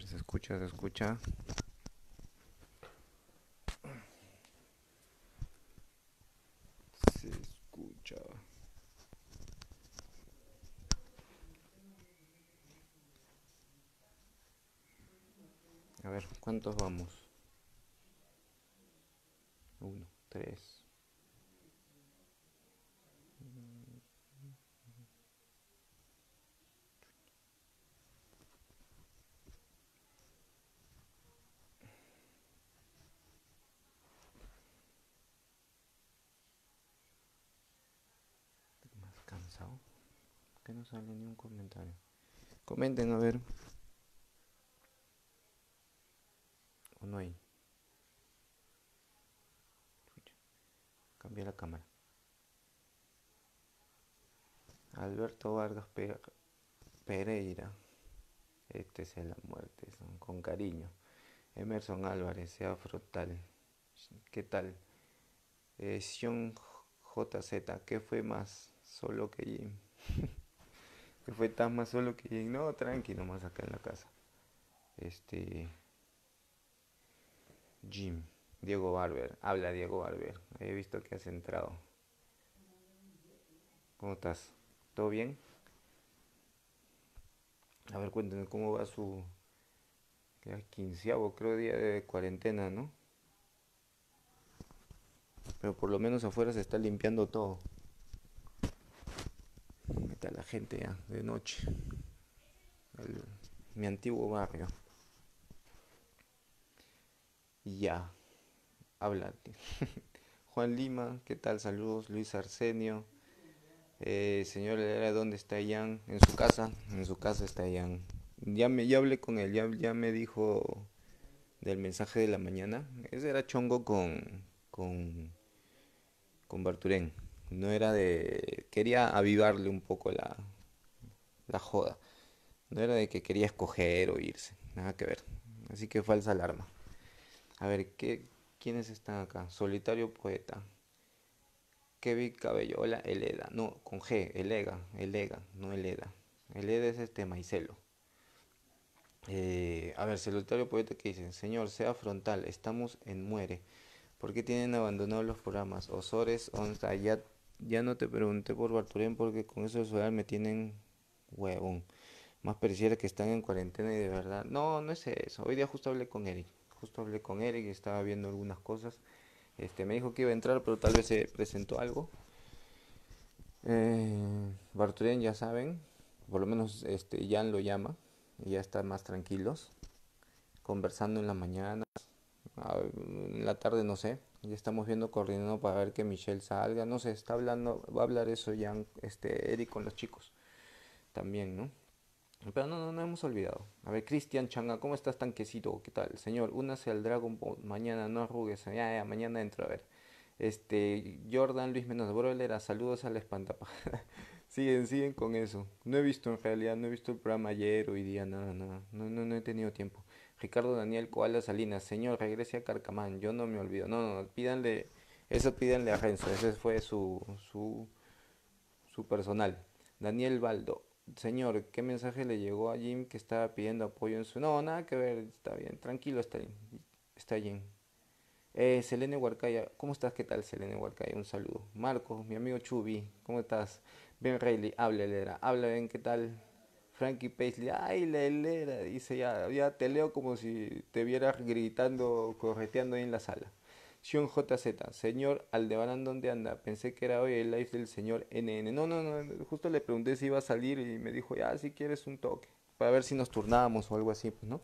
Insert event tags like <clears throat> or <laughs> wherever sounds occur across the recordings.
se escucha, se escucha. no sale ni un comentario. Comenten a ver. O no hay. Cambié la cámara. Alberto Vargas Pereira. Este es la muerte, con cariño. Emerson Álvarez, sea frontal. ¿Qué tal? Eh, Sion JZ, ¿qué fue más? Solo que Jim. <laughs> que fue tan más solo que no, tranqui, nomás acá en la casa. Este. Jim, Diego Barber, habla Diego Barber, he visto que has entrado. ¿Cómo estás? ¿Todo bien? A ver, cuéntame cómo va su ya quinceavo, creo, día de cuarentena, ¿no? Pero por lo menos afuera se está limpiando todo la gente ya, ah, de noche. mi antiguo barrio. Y ya, háblate. <laughs> Juan Lima, ¿qué tal? Saludos. Luis Arsenio. Eh, señor era ¿dónde está Ian? En su casa. En su casa está Ian. Ya, me, ya hablé con él, ya, ya me dijo del mensaje de la mañana. Ese era chongo con, con, con Barturén no era de... Quería avivarle un poco la, la joda. No era de que quería escoger o irse, nada que ver. Así que falsa alarma. A ver, ¿qué, ¿quiénes están acá? Solitario Poeta. Kevin hola, Eleda. No, con G, Elega, Elega, no Eleda. Eleda es este maicelo. Eh, a ver, Solitario Poeta que dicen, Señor, sea frontal, estamos en muere. ¿Por qué tienen abandonados los programas? Osores, Onzayat, ya no te pregunté por Barturén porque con eso de me tienen huevón. Más pareciera que están en cuarentena y de verdad. No, no es eso. Hoy día justo hablé con Eric. Justo hablé con Eric y estaba viendo algunas cosas. Este, me dijo que iba a entrar, pero tal vez se presentó algo. Eh, ya saben, por lo menos este, Jan lo llama y ya están más tranquilos, conversando en la mañana. Ah, en la tarde, no sé. Ya estamos viendo coordinando para ver que Michelle salga. No sé, está hablando, va a hablar eso ya este, Eric con los chicos. También, ¿no? Pero no, no, hemos olvidado. A ver, Cristian Changa, ¿cómo estás tanquecito? ¿Qué tal? Señor, únase al Dragon Ball. Mañana, no arrugues. Ya, ya, mañana entro, a ver. Este, Jordan Luis Menos Brolera, saludos a la espantapa. <laughs> siguen, siguen con eso. No he visto en realidad, no he visto el programa ayer, hoy día, nada, nada. No, no, no he tenido tiempo. Ricardo Daniel Coala Salinas, señor, regrese a Carcamán, yo no me olvido. No, no, pídanle, eso pídanle a Renzo, ese fue su, su, su personal. Daniel Baldo, señor, ¿qué mensaje le llegó a Jim que estaba pidiendo apoyo en su... No, nada que ver, está bien, tranquilo, está bien. Está bien, Eh, Selene Huarcaya, ¿cómo estás? ¿Qué tal, Selene Huarcaya? Un saludo. Marco, mi amigo Chubi, ¿cómo estás? bien Reilly, háblele, habla, bien, ¿qué tal? Frankie Paisley, ay, la helera, dice ya, ya te leo como si te viera gritando, correteando ahí en la sala. Sean JZ, señor Aldebarán, ¿dónde anda? Pensé que era hoy el live del señor NN. No, no, no, justo le pregunté si iba a salir y me dijo, ya, si quieres un toque, para ver si nos turnábamos o algo así, pues, ¿no?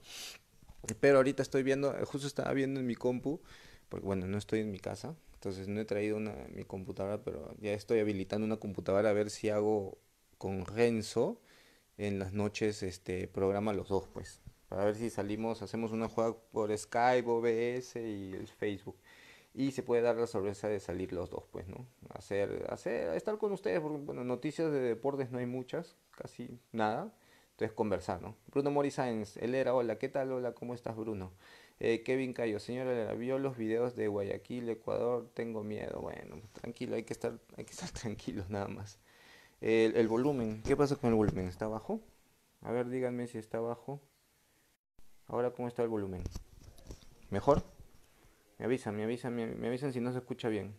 Pero ahorita estoy viendo, justo estaba viendo en mi compu, porque bueno, no estoy en mi casa, entonces no he traído una, mi computadora, pero ya estoy habilitando una computadora a ver si hago con Renzo en las noches este programa los dos, pues, para ver si salimos, hacemos una jugada por Skype, OBS y el Facebook. Y se puede dar la sorpresa de salir los dos, pues, ¿no? Hacer, hacer, estar con ustedes, porque, bueno, noticias de deportes no hay muchas, casi nada. Entonces, conversar, ¿no? Bruno Mori él era, hola, ¿qué tal? Hola, ¿cómo estás, Bruno? Eh, Kevin Cayo, señora, eh, vio los videos de Guayaquil, Ecuador, tengo miedo. Bueno, tranquilo, hay que estar, hay que estar <laughs> tranquilos nada más. El, volumen, ¿qué pasa con el volumen? ¿Está bajo? A ver, díganme si está bajo. Ahora, ¿cómo está el volumen? ¿Mejor? Me avisan, me avisan, me, avisan si no se escucha bien.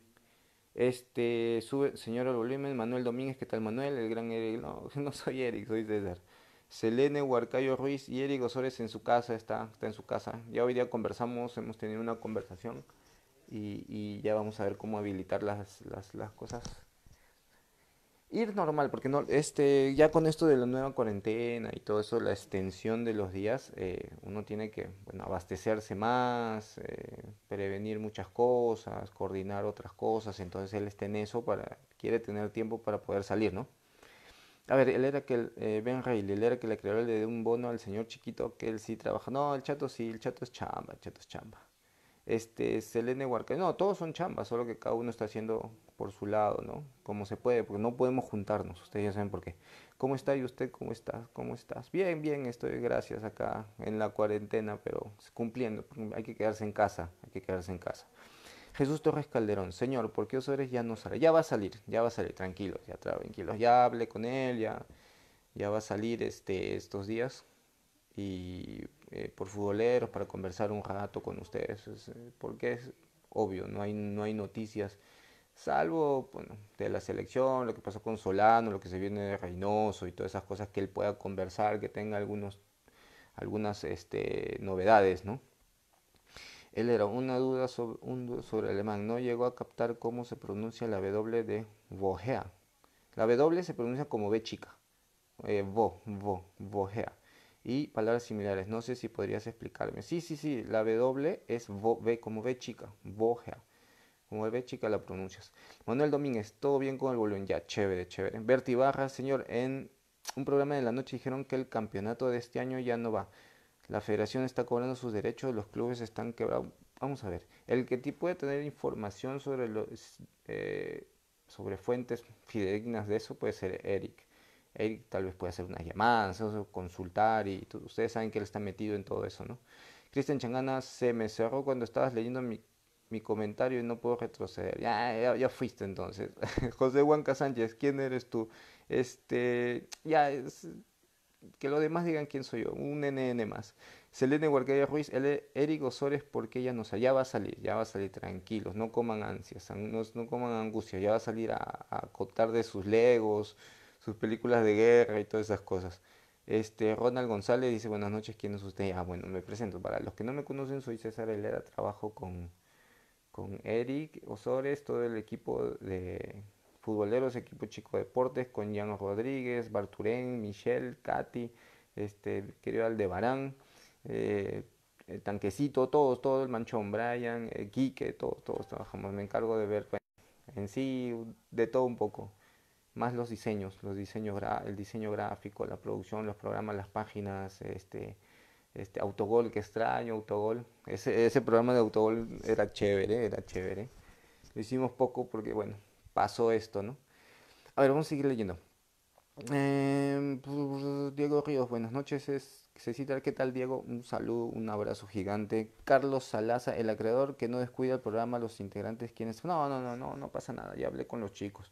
Este, sube, señor el volumen, Manuel Domínguez, ¿qué tal Manuel? El gran Eric, no, <laughs> no soy Eric, soy César. Selene Huarcayo Ruiz y Eric Osores en su casa, está, está en su casa. Ya hoy día conversamos, hemos tenido una conversación y, y ya vamos a ver cómo habilitar las, las, las cosas ir normal, porque no, este, ya con esto de la nueva cuarentena y todo eso, la extensión de los días, eh, uno tiene que abastecerse más, eh, prevenir muchas cosas, coordinar otras cosas, entonces él está en eso para, quiere tener tiempo para poder salir, ¿no? A ver, él era que el, eh, Ben Reilly, él era que le creó, le dio un bono al señor chiquito que él sí trabaja. No, el chato sí, el chato es chamba, el chato es chamba. Este, Selene Huarca, no, todos son chambas, solo que cada uno está haciendo por su lado, ¿no? Como se puede, porque no podemos juntarnos, ustedes ya saben por qué. ¿Cómo está? ¿Y usted cómo estás? ¿Cómo estás? Bien, bien, estoy, gracias, acá en la cuarentena, pero cumpliendo, hay que quedarse en casa, hay que quedarse en casa. Jesús Torres Calderón, Señor, ¿por qué eres? ya no sale? Ya va a salir, ya va a salir, Tranquilo. ya tranquilo. ya hablé con él, ya, va a salir este, estos días y eh, por futboleros para conversar un rato con ustedes, eh, porque es obvio, no hay, no hay noticias salvo de la selección, lo que pasó con Solano, lo que se viene de Reynoso y todas esas cosas que él pueda conversar, que tenga algunos, algunas este, novedades, ¿no? Él era una duda sobre, sobre alemán, no llegó a captar cómo se pronuncia la W de bojea La W se pronuncia como B chica, eh, Vo, Vo, Y palabras similares, no sé si podrías explicarme. Sí, sí, sí, la W es B como B chica, bojea como chica la pronuncias. Manuel Domínguez, todo bien con el volumen Ya, chévere, chévere. Berti Barra, señor, en un programa de la noche dijeron que el campeonato de este año ya no va. La federación está cobrando sus derechos, los clubes están quebrados. Vamos a ver, el que puede tener información sobre, los, eh, sobre fuentes fidedignas de eso puede ser Eric. Eric tal vez puede hacer unas llamadas, o consultar y, y ustedes saben que él está metido en todo eso, ¿no? Cristian Changana, se me cerró cuando estabas leyendo mi mi comentario y no puedo retroceder. Ya, ya, fuiste entonces. <laughs> José Huanca Sánchez, ¿quién eres tú? Este, ya, es, que los demás digan quién soy yo, un NN más. Selene Huarqueya Ruiz, el, Eric Osores, porque ya no sale, ya va a salir, ya va a salir tranquilos, no coman ansias, no, coman angustia, ya va a salir a, a de sus legos, sus películas de guerra y todas esas cosas. Este, Ronald González dice, buenas noches, ¿quién es usted? Ah, bueno, me presento. Para los que no me conocen, soy César era trabajo con con Eric Osores, todo el equipo de futboleros, equipo chico deportes, con Jan Rodríguez, Barturén, Michelle, Katy, este, querido Aldebarán, eh, el Tanquecito, todos, todo el manchón, Brian, el eh, Quique, todos, todos trabajamos. Me encargo de ver pues, en sí de todo un poco. Más los diseños, los diseños el diseño gráfico, la producción, los programas, las páginas, este, este, autogol, qué extraño, autogol. Ese, ese programa de autogol era chévere, era chévere. Lo hicimos poco porque, bueno, pasó esto, ¿no? A ver, vamos a seguir leyendo. Em, pues, Diego Ríos, buenas noches. Es, ¿qué tal Diego? Un saludo, un abrazo gigante. Carlos Salaza, el acreedor, que no descuida el programa, los integrantes quienes... No, no, no, no, no pasa nada. Ya hablé con los chicos.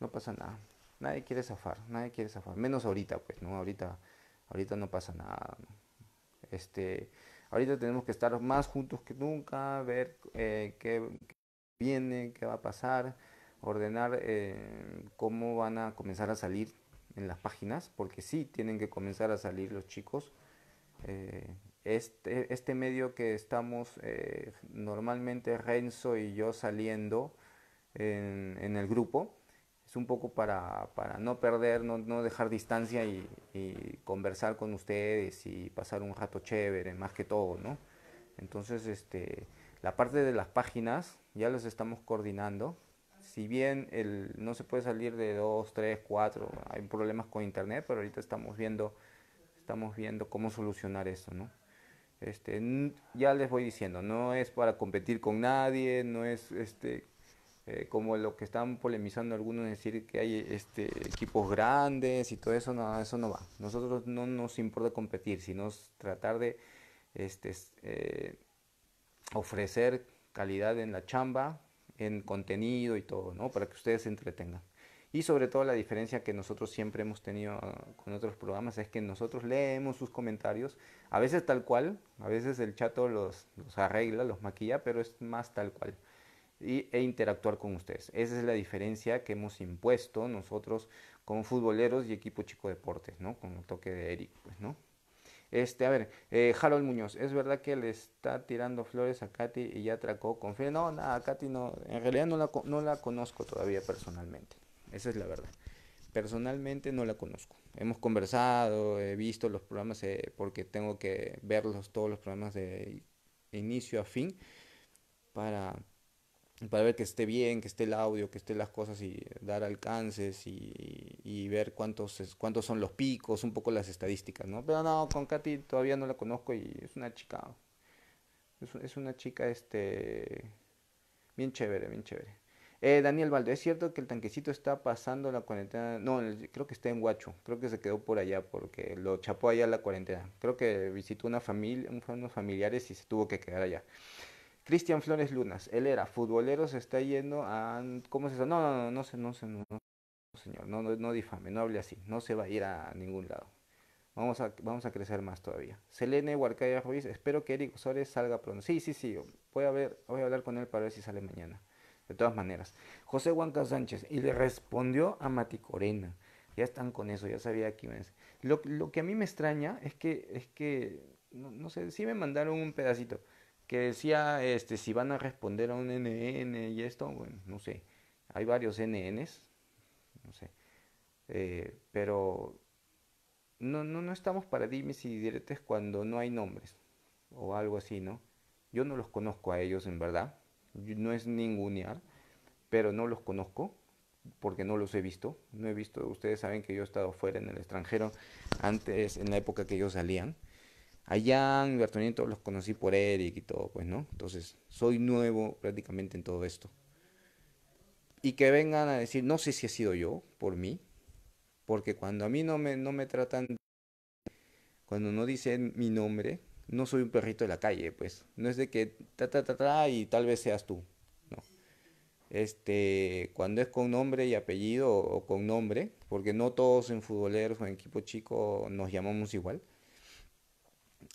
No pasa nada. Nadie quiere zafar, nadie quiere zafar. Menos ahorita, pues, ¿no? Ahorita, ahorita no pasa nada. Este, ahorita tenemos que estar más juntos que nunca, ver eh, qué, viene, qué va a pasar, ordenar eh, cómo van a comenzar a salir en las páginas, porque sí tienen que comenzar a salir los chicos. Eh, este, este, medio que estamos normalmente Renzo y yo saliendo en el grupo, es un poco para, no perder, no, dejar distancia y, conversar con ustedes y pasar un rato chévere, más que todo, ¿no? Entonces, este, la parte de las páginas ya las estamos coordinando. Si bien el, no se puede salir de dos, tres, cuatro, hay problemas con internet, pero ahorita estamos viendo, estamos viendo cómo solucionar eso, ¿no? Este, ya les voy diciendo, no es para competir con nadie, no es este, eh, como lo que están polemizando algunos, decir que hay este, equipos grandes y todo eso, no, eso no va. Nosotros no nos importa competir, sino tratar de este, eh, ofrecer calidad en la chamba, en contenido y todo, Para que ustedes se entretengan. Y sobre todo la diferencia que nosotros siempre hemos tenido ah, con otros programas es que nosotros leemos sus comentarios, a veces tal cual, a veces el chato los, los arregla, los maquilla, pero es más tal cual y, e interactuar con ustedes. Esa es la diferencia que hemos impuesto nosotros como futboleros y equipo chico deportes, ¿no? Con el toque de Eric, pues, ¿no? Este, a ver, eh, Muñoz, es verdad que le está tirando flores a Katy y ya atracó. Confía, no, nada, Katy no, en realidad no la, no la conozco todavía personalmente. Esa es la verdad. Personalmente no la conozco. Hemos conversado, he visto los programas eh, porque tengo que verlos todos los programas de inicio a fin para para ver que esté bien, que esté el audio, que estén las cosas y dar alcances y, ver cuántos, cuántos son los picos, un poco las estadísticas, ¿no? Pero no, con Katy todavía no la conozco y es una chica, es, una chica, este, bien chévere, bien chévere. Eh, Daniel Valdo, ¿es cierto que el tanquecito está pasando la cuarentena? No, creo que está en Huacho, creo que se quedó por allá porque lo chapó allá la cuarentena. Creo que visitó una familia, unos familiares y se tuvo que quedar allá. Cristian Flores Lunas, él era futbolero, se está yendo a... ¿Cómo se eso? No, no, no, no, no, sé no, señor, no, no, no difame, no hable así, no se va a ir a ningún lado. Vamos a, vamos a crecer más todavía. Selene Huarcaya Ruiz, espero que Eric Osores salga pronto. Sí, sí, sí, voy a, ver, voy a hablar con él para ver si sale mañana. De todas maneras. José Huanca Sánchez, y le respondió a Mati Corena, Ya están con eso, ya sabía quién es. Lo, lo que a mí me extraña es que, es que no, no sé, sí me mandaron un pedacito que decía este, si van a responder a un NN y esto, bueno, no sé, hay varios NNs, no sé, eh, pero no, no, no estamos para dimes y diretes cuando no hay nombres o algo así, ¿no? Yo no los conozco a ellos en verdad, no es ningunear, pero no los conozco porque no los he visto, no he visto, ustedes saben que yo he estado fuera en el extranjero antes, en la época que ellos salían a Jan y todos los conocí por Eric y todo, pues, ¿no? Entonces, soy nuevo prácticamente en todo esto. Y que vengan a decir, no sé si ha sido yo, por mí, porque cuando a mí no me, no me tratan, cuando no dicen mi nombre, no soy un perrito de la calle, pues. No es de que ta ta ta ta y tal vez seas tú. No. Este, cuando es con nombre y apellido o con nombre, porque no todos en futboleros o en equipo chico nos llamamos igual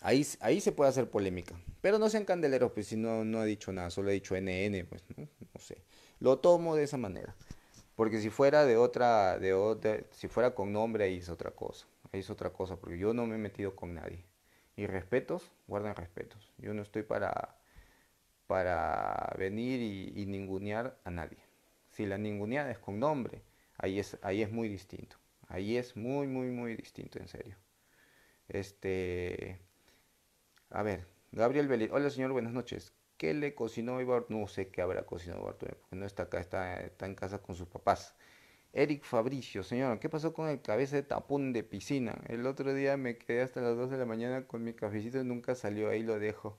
Ahí, se puede hacer polémica. Pero no sean candeleros, pues si no, no ha dicho nada, solo ha dicho NN, pues no, sé. Lo tomo de esa manera. Porque si fuera de otra, de si fuera con nombre ahí es otra cosa. Ahí es otra cosa, porque yo no me he metido con nadie. Y respetos, guardan respetos. Yo no estoy para, para venir y, ningunear a nadie. Si la ninguneada es con nombre, ahí es, ahí es muy distinto. Ahí es muy, muy, muy distinto, en serio. Este a ver, Gabriel Vélez. Hola, señor, buenas noches. ¿Qué le cocinó Ibar? No sé qué habrá cocinado Ibar, porque no está acá, está, está en casa con sus papás. Eric Fabricio, señor, ¿qué pasó con el cabeza de tapón de piscina? El otro día me quedé hasta las 2 de la mañana con mi cafecito y nunca salió, ahí lo dejo.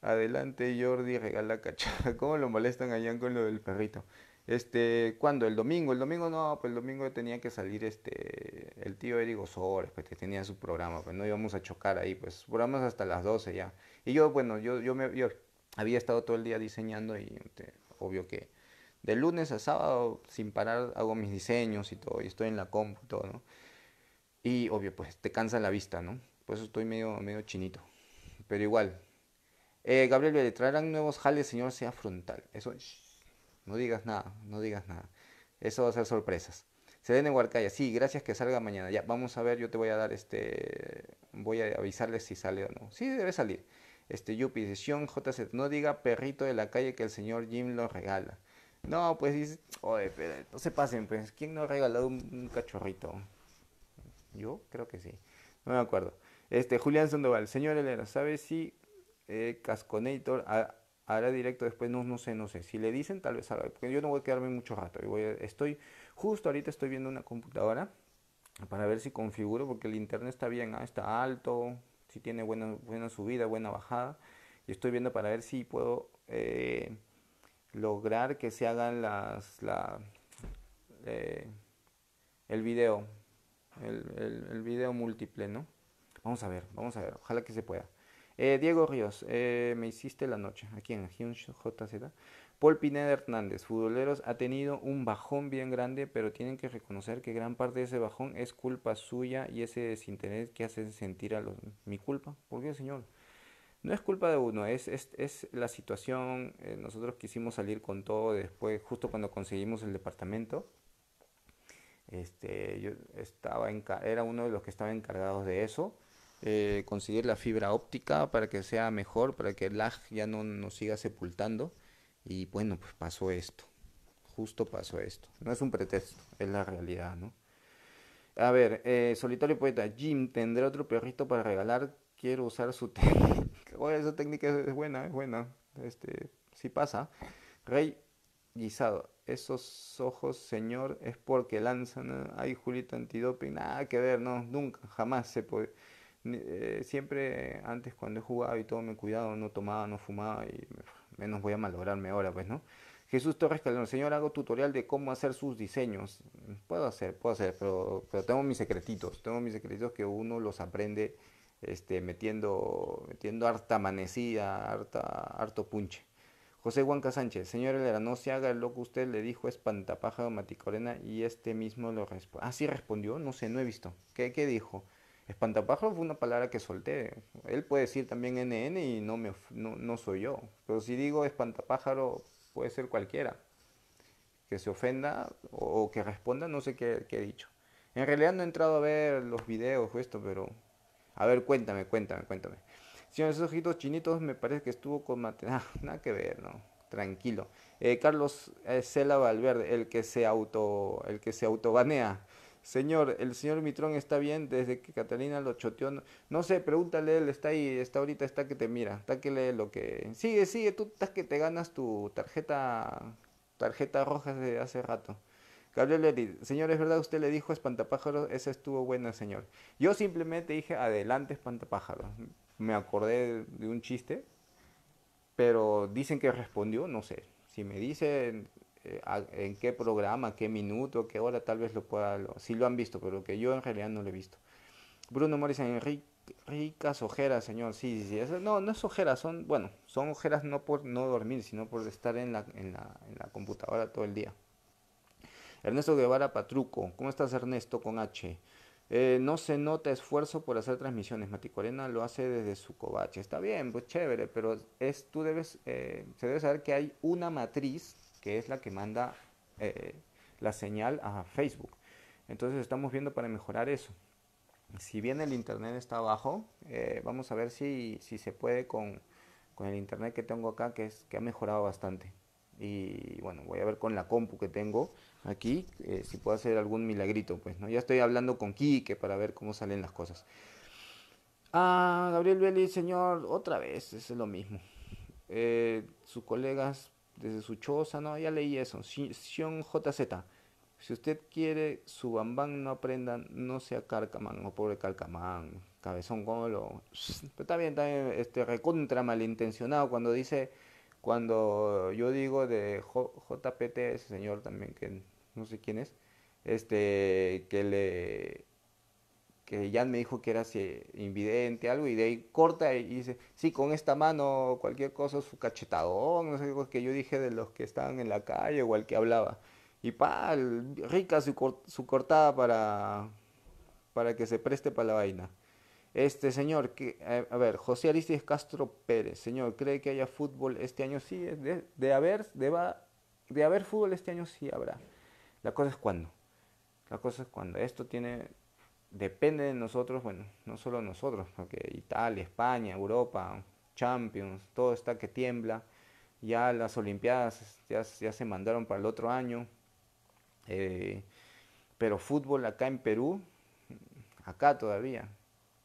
Adelante Jordi, regala cachada. <laughs> ¿Cómo lo molestan allá con lo del perrito? Este, ¿cuándo? El domingo. El domingo no, pues el domingo tenía que salir este, el tío Erigo Sores, pues que tenía su programa, pues no íbamos a chocar ahí, pues programas hasta las 12 ya. Y yo, bueno, yo, yo, me, yo había estado todo el día diseñando y este, obvio que de lunes a sábado sin parar hago mis diseños y todo, y estoy en la compu y todo, ¿no? Y obvio, pues te cansa la vista, ¿no? Por eso estoy medio, medio chinito. Pero igual. Eh, Gabriel, ¿le traerán nuevos jales, señor? Sea frontal. Eso no digas nada, no digas nada. Eso va a ser sorpresas. Se ven en Huarcaya, sí, gracias que salga mañana. Ya, vamos a ver, yo te voy a dar este. Voy a avisarles si sale o no. Sí, debe salir. Este, Yupi dice: Sean JZ, no diga perrito de la calle que el señor Jim lo regala. No, pues dice: Oye, pero no se pasen, pues, ¿quién no ha regalado un, cachorrito? Yo creo que sí. No me acuerdo. Este, Julián Sandoval, señor Elena ¿sabe si eh, Casconator Ahora directo después, no, sé, no sé. Si le dicen, tal vez ahora. porque yo no voy a quedarme mucho rato. Voy estoy, justo ahorita estoy viendo una computadora para ver si configuro, porque el internet está bien, ¿ah? está alto, si tiene buena, buena subida, buena bajada. Y estoy viendo para ver si puedo eh, lograr que se hagan las, eh, el video, el video múltiple, ¿no? Vamos a ver, vamos a ver, ojalá que se pueda. Eh, Diego Ríos, eh, me hiciste la noche, aquí en JZ. Paul Pineda Hernández, Futboleros ha tenido un bajón bien grande, pero tienen que reconocer que gran parte de ese bajón es culpa suya y ese desinterés que hace sentir a los... ¿Mi culpa? ¿Por qué, señor? No es culpa de uno, es, es, la situación. Eh, nosotros quisimos salir con todo después, justo cuando conseguimos el departamento. Este, yo estaba en, era uno de los que estaba encargados de eso eh, conseguir la fibra óptica para que sea mejor, para que el lag ya no nos siga sepultando. Y bueno, pues pasó esto, justo pasó esto. No es un pretexto, es la realidad, ¿no? A ver, eh, Solitario Poeta, Jim, ¿tendré otro perrito para regalar? Quiero usar su <laughs> técnica. esa técnica es buena, es buena. Este, si pasa. Rey Guisado, esos ojos, señor, es porque lanzan. Ay, Julito, antidoping, nada que ver, no, nunca, jamás se puede. Eh, siempre antes cuando he jugado y todo me cuidaba, no tomaba, no fumaba y menos voy a malograrme ahora, pues, ¿no? Jesús Torres Calderón, señor, hago tutorial de cómo hacer sus diseños. Puedo hacer, puedo hacer, pero, pero tengo mis secretitos, tengo mis secretitos que uno los aprende este, metiendo, metiendo harta amanecida, harta, harto punche. José Huanca Sánchez, señor Elera, no se haga lo que usted le dijo espantapájaro Maticorena y este mismo lo respondió. Ah, respondió, no sé, no he visto. ¿Qué, qué dijo? Espantapájaros fue una palabra que solté. Él puede decir también NN y no, me, no, soy yo. Pero si digo espantapájaro, puede ser cualquiera. Que se ofenda o, que responda, no sé qué, he dicho. En realidad no he entrado a ver los videos o esto, pero... A ver, cuéntame, cuéntame, cuéntame. Si esos ojitos chinitos me parece que estuvo con <laughs> nada que ver, ¿no? Tranquilo. Eh, Carlos eh, Cela Valverde, el que se auto... El que se autobanea. Señor, el señor Mitrón está bien desde que Catalina lo choteó. No, sé, pregúntale, él está ahí, está ahorita, está que te mira, está que lee lo que... Sigue, sigue, tú estás que te ganas tu tarjeta, tarjeta roja de hace rato. Gabriel Lerit, señor, es verdad, usted le dijo espantapájaros, esa estuvo buena, señor. Yo simplemente dije, adelante, espantapájaros. Me acordé de un chiste, pero dicen que respondió, no sé. Si me dicen, eh, en qué programa, qué minuto, qué hora tal vez lo pueda, si lo han visto, pero que yo en realidad no lo he visto. Bruno Moris Enrique ricas ojeras, señor. Sí, sí, no, no es ojeras, son, bueno, son ojeras no por no dormir, sino por estar en la, en la, en la computadora todo el día. Ernesto Guevara Patruco, ¿cómo estás Ernesto con H? Eh, no se nota esfuerzo por hacer transmisiones. Maticorena lo hace desde su covache. Está bien, pues chévere, pero es, tú debes, eh, se debe saber que hay una matriz que es la que manda eh, la señal a Facebook. Entonces estamos viendo para mejorar eso. Si bien el internet está bajo, eh, vamos a ver si, si se puede con, el internet que tengo acá, que, es, que ha mejorado bastante. Y bueno, voy a ver con la compu que tengo aquí, eh, si puedo hacer algún milagrito. Pues no, ya estoy hablando con Kike para ver cómo salen las cosas. Ah, Gabriel Belli, señor, otra vez, es lo mismo. sus colegas desde su choza, no, ya leí eso, Sion JZ. Si usted quiere su bambán no aprenda, no sea carcamán, o oh, pobre carcamán, cabezón como lo... Pero también también este, recontra malintencionado cuando dice, cuando yo digo de JPT, ese señor también que no sé quién es, este, que le que Jan me dijo que era así, invidente, algo, y de ahí corta y dice, sí, con esta mano, cualquier cosa, su cachetadón, no sé, que yo dije de los que estaban en la calle o al que hablaba. Y pa, rica su, su cortada para, para que se preste para la vaina. Este señor, que, eh, a ver, José Aristides Castro Pérez, señor, ¿cree que haya fútbol este año? Sí, de, de haber, de, va, de haber fútbol este año sí habrá. La cosa es cuándo. La cosa es cuando. Esto tiene, depende de nosotros, bueno, no solo nosotros, porque Italia, España, Europa, Champions, todo está que tiembla. Ya las Olimpiadas ya, se mandaron para el otro año. Eh, pero fútbol acá en Perú, acá todavía,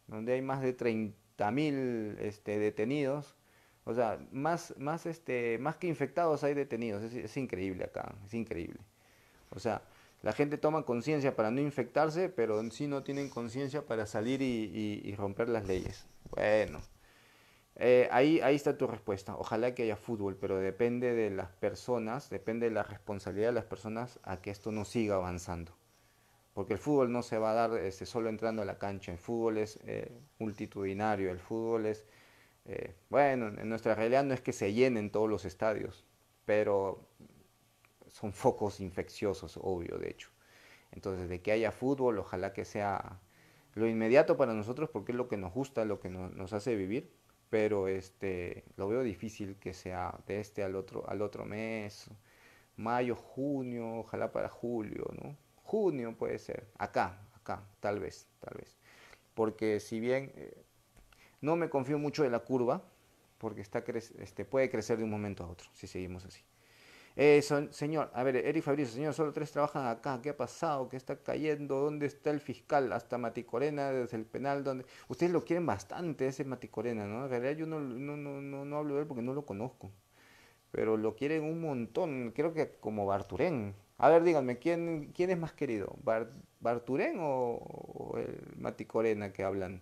donde hay más de 30.000 este, detenidos, o sea, más, más, este, más que infectados hay detenidos, es, es increíble acá, es increíble. O sea, la gente toma conciencia para no infectarse, pero en sí no tienen conciencia para salir y, romper las leyes. Bueno, eh, ahí, está tu respuesta. Ojalá que haya fútbol, pero depende de las personas, depende de la responsabilidad de las personas a que esto no siga avanzando. Porque el fútbol no se va a dar este, solo entrando a la cancha. El fútbol es eh, multitudinario, el fútbol es... Eh, bueno, en nuestra realidad no es que se llenen todos los estadios, pero son focos infecciosos, obvio, de hecho. Entonces, de que haya fútbol, ojalá que sea lo inmediato para nosotros, porque es lo que nos gusta, lo que nos hace vivir, pero este, lo veo difícil que sea de este al otro, al otro mes, mayo, junio, ojalá para julio, ¿no? Junio puede ser, acá, acá, tal vez, tal vez. Porque si bien eh, no me confío mucho de la curva, porque está este, puede crecer de un momento a otro, si seguimos así. Eh, señor, a ver, Eric Fabrizio, señor, solo tres trabajan acá, ¿qué ha pasado? ¿Qué está cayendo? ¿Dónde está el fiscal? Hasta Maticorena, desde el penal, donde... Ustedes lo quieren bastante, ese Maticorena, ¿no? En realidad yo no, no, no, no, hablo de él porque no lo conozco, pero lo quieren un montón, creo que como Barturén. A ver, díganme, ¿quién, quién es más querido? ¿Barturén o, o el Maticorena que hablan?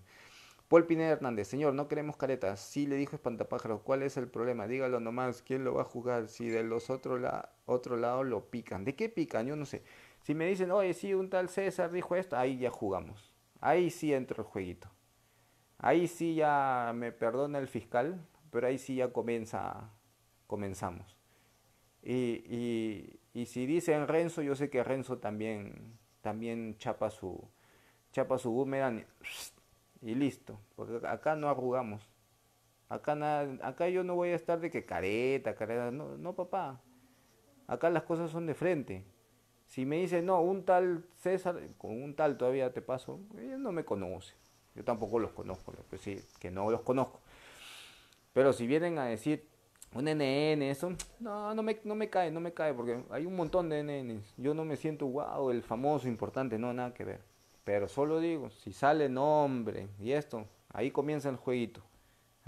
Paul Hernández, señor, no queremos caretas. Sí le dijo Espantapájaros, ¿cuál es el problema? Dígalo nomás, ¿quién lo va a jugar Si de los otro, la, otro lado lo pican. ¿De qué pican? Yo no sé. Si me dicen, oye, sí, un tal César dijo esto, ahí ya jugamos. Ahí sí entro el jueguito. Ahí sí ya me perdona el fiscal, pero ahí sí ya comienza, comenzamos. Y, si dicen Renzo, yo sé que Renzo también, también chapa su, chapa su boomerang y listo. Porque acá no arrugamos. Acá, nada, acá yo no voy a estar de que careta, careta. No, no, papá. Acá las cosas son de frente. Si me dice, no, un tal César, con un tal todavía te paso, ellos no me conoce. Yo tampoco los conozco, pues sí, que no los conozco. Pero si vienen a decir un NN, eso, no, no me, no me cae, no me cae, porque hay un montón de NNs. Yo no me siento, wow, el famoso, importante, no, nada que ver. Pero solo digo, si sale nombre y esto, ahí comienza el jueguito.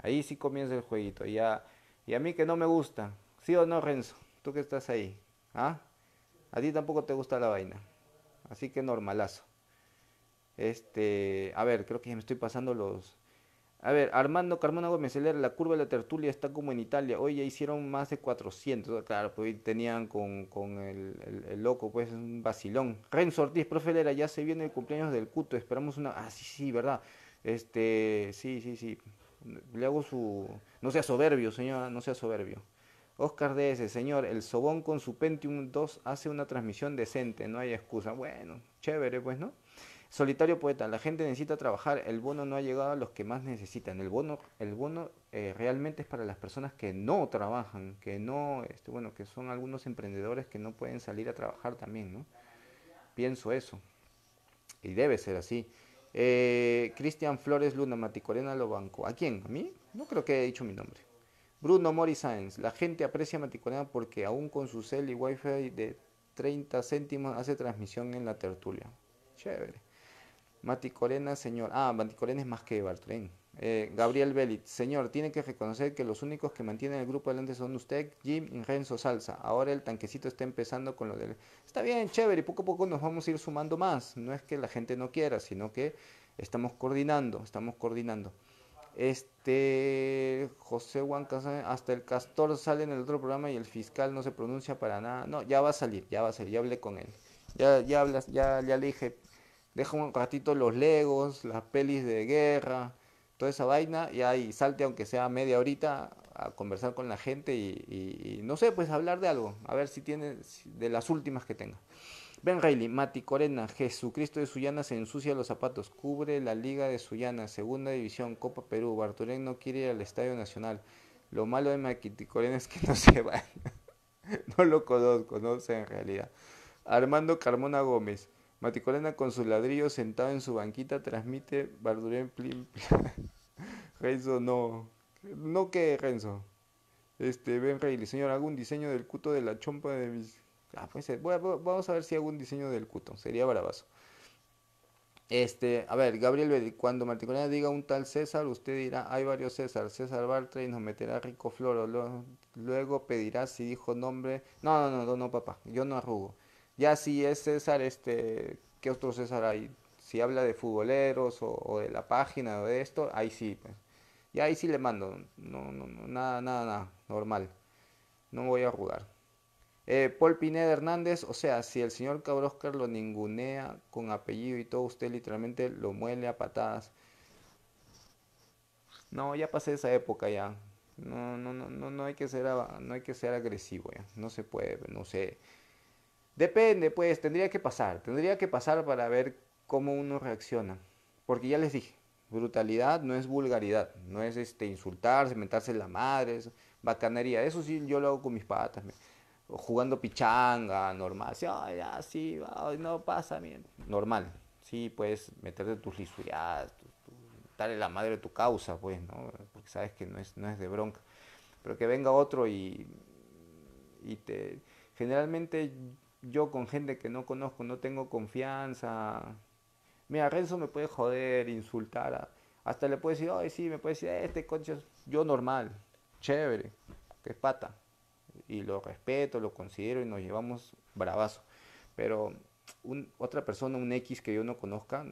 Ahí sí comienza el jueguito. Y a, y a mí que no me gusta. ¿Sí o no, Renzo? Tú que estás ahí. ¿Ah? A ti tampoco te gusta la vaina. Así que normalazo. Este, a ver, creo que ya me estoy pasando los, a ver, Armando Carmona Gómez, la curva de la tertulia está como en Italia. Hoy ya hicieron más de 400. Claro, pues tenían con, con el, loco, pues un vacilón. Ren Ortiz, profe Lera, ya se viene el cumpleaños del Cuto. Esperamos una. Ah, sí, sí, verdad. Este, sí, sí, sí. Le hago su. No sea soberbio, señora, no sea soberbio. Oscar DS, señor, el Sobón con su Pentium 2 hace una transmisión decente, no hay excusa. Bueno, chévere, pues, ¿no? Solitario poeta, la gente necesita trabajar, el bono no ha llegado a los que más necesitan. El bono, el bono eh, realmente es para las personas que no trabajan, que no, este, bueno, que son algunos emprendedores que no pueden salir a trabajar también, ¿no? Pienso eso. Y debe ser así. Eh, Cristian Flores Luna, Maticorena lo bancó. ¿A quién? ¿A mí? No creo que haya dicho mi nombre. Bruno Mori Sáenz, la gente aprecia a Maticorena porque aún con su cel y wifi de 30 céntimos hace transmisión en la tertulia. Chévere. Mati Corena, señor. Ah, Mati Corena es más que Bartren. Eh, Gabriel Belit, señor, tiene que reconocer que los únicos que mantienen el grupo adelante son usted, Jim y Renzo Salsa. Ahora el tanquecito está empezando con lo del. Está bien, chévere, y poco a poco nos vamos a ir sumando más. No es que la gente no quiera, sino que estamos coordinando, estamos coordinando. Este José Juan Casán, hasta el Castor sale en el otro programa y el fiscal no se pronuncia para nada. No, ya va a salir, ya va a salir, ya hablé con él. Ya, ya, hablas, ya, ya le dije, deja un ratito los Legos, las pelis de guerra, toda esa vaina, y ahí salte aunque sea media horita a conversar con la gente y, no sé, pues hablar de algo, a ver si tiene de las últimas que tenga. Ben Reilly, Mati Corena, Jesucristo de Sullana se ensucia los zapatos, cubre la Liga de Sullana, Segunda División, Copa Perú, Barturén no quiere ir al Estadio Nacional. Lo malo de Mati Corena es que no <laughs> se va. no lo conozco, no sé en realidad. Armando Carmona Gómez. Maticolena con su ladrillo sentado en su banquita transmite Bardurén plim, <laughs> Renzo no. No que Renzo. Este, ven Rey, señor, hago un diseño del cuto de la chompa de mis. Ah, pues, eh, vamos a ver si hago un diseño del cuto. Sería bravazo. Este, a ver, Gabriel, cuando Maticolena diga un tal César, usted dirá, hay varios César, César Y nos meterá rico floro, luego pedirá si dijo nombre. No, no, no, no, no, papá, yo no arrugo. Ya si es César, este, ¿qué otro César hay? Si habla de futboleros o, de la página o de esto, ahí sí. Pues. ya ahí sí le mando. No, no, no, nada, nada, nada. Normal. No voy a jugar. Eh, Paul Pineda Hernández, o sea, si el señor Cabroscar lo ningunea con apellido y todo, usted literalmente lo muele a patadas. No, ya pasé esa época ya. No, no, no, no, no hay que ser, no hay que ser agresivo ya. No se puede, no sé. Depende, pues tendría que pasar, tendría que pasar para ver cómo uno reacciona. Porque ya les dije, brutalidad no es vulgaridad, no es este, insultarse, en la madre, bacanería. Eso sí yo lo hago con mis patas, jugando pichanga, normal. Sí, no pasa, bien. Normal, sí, puedes meterte tus lisuras, tu, darle la madre de tu causa, pues, ¿no? Porque sabes que no es, no es de bronca. Pero que venga otro y, y te... Generalmente yo con gente que no conozco, no tengo confianza. Mira, Renzo me puede joder, insultar, a, hasta le puede decir, ay, sí, me puede decir, este coche es yo normal, chévere, que es pata. Y lo respeto, lo considero y nos llevamos bravazo. Pero otra persona, un X que yo no conozca,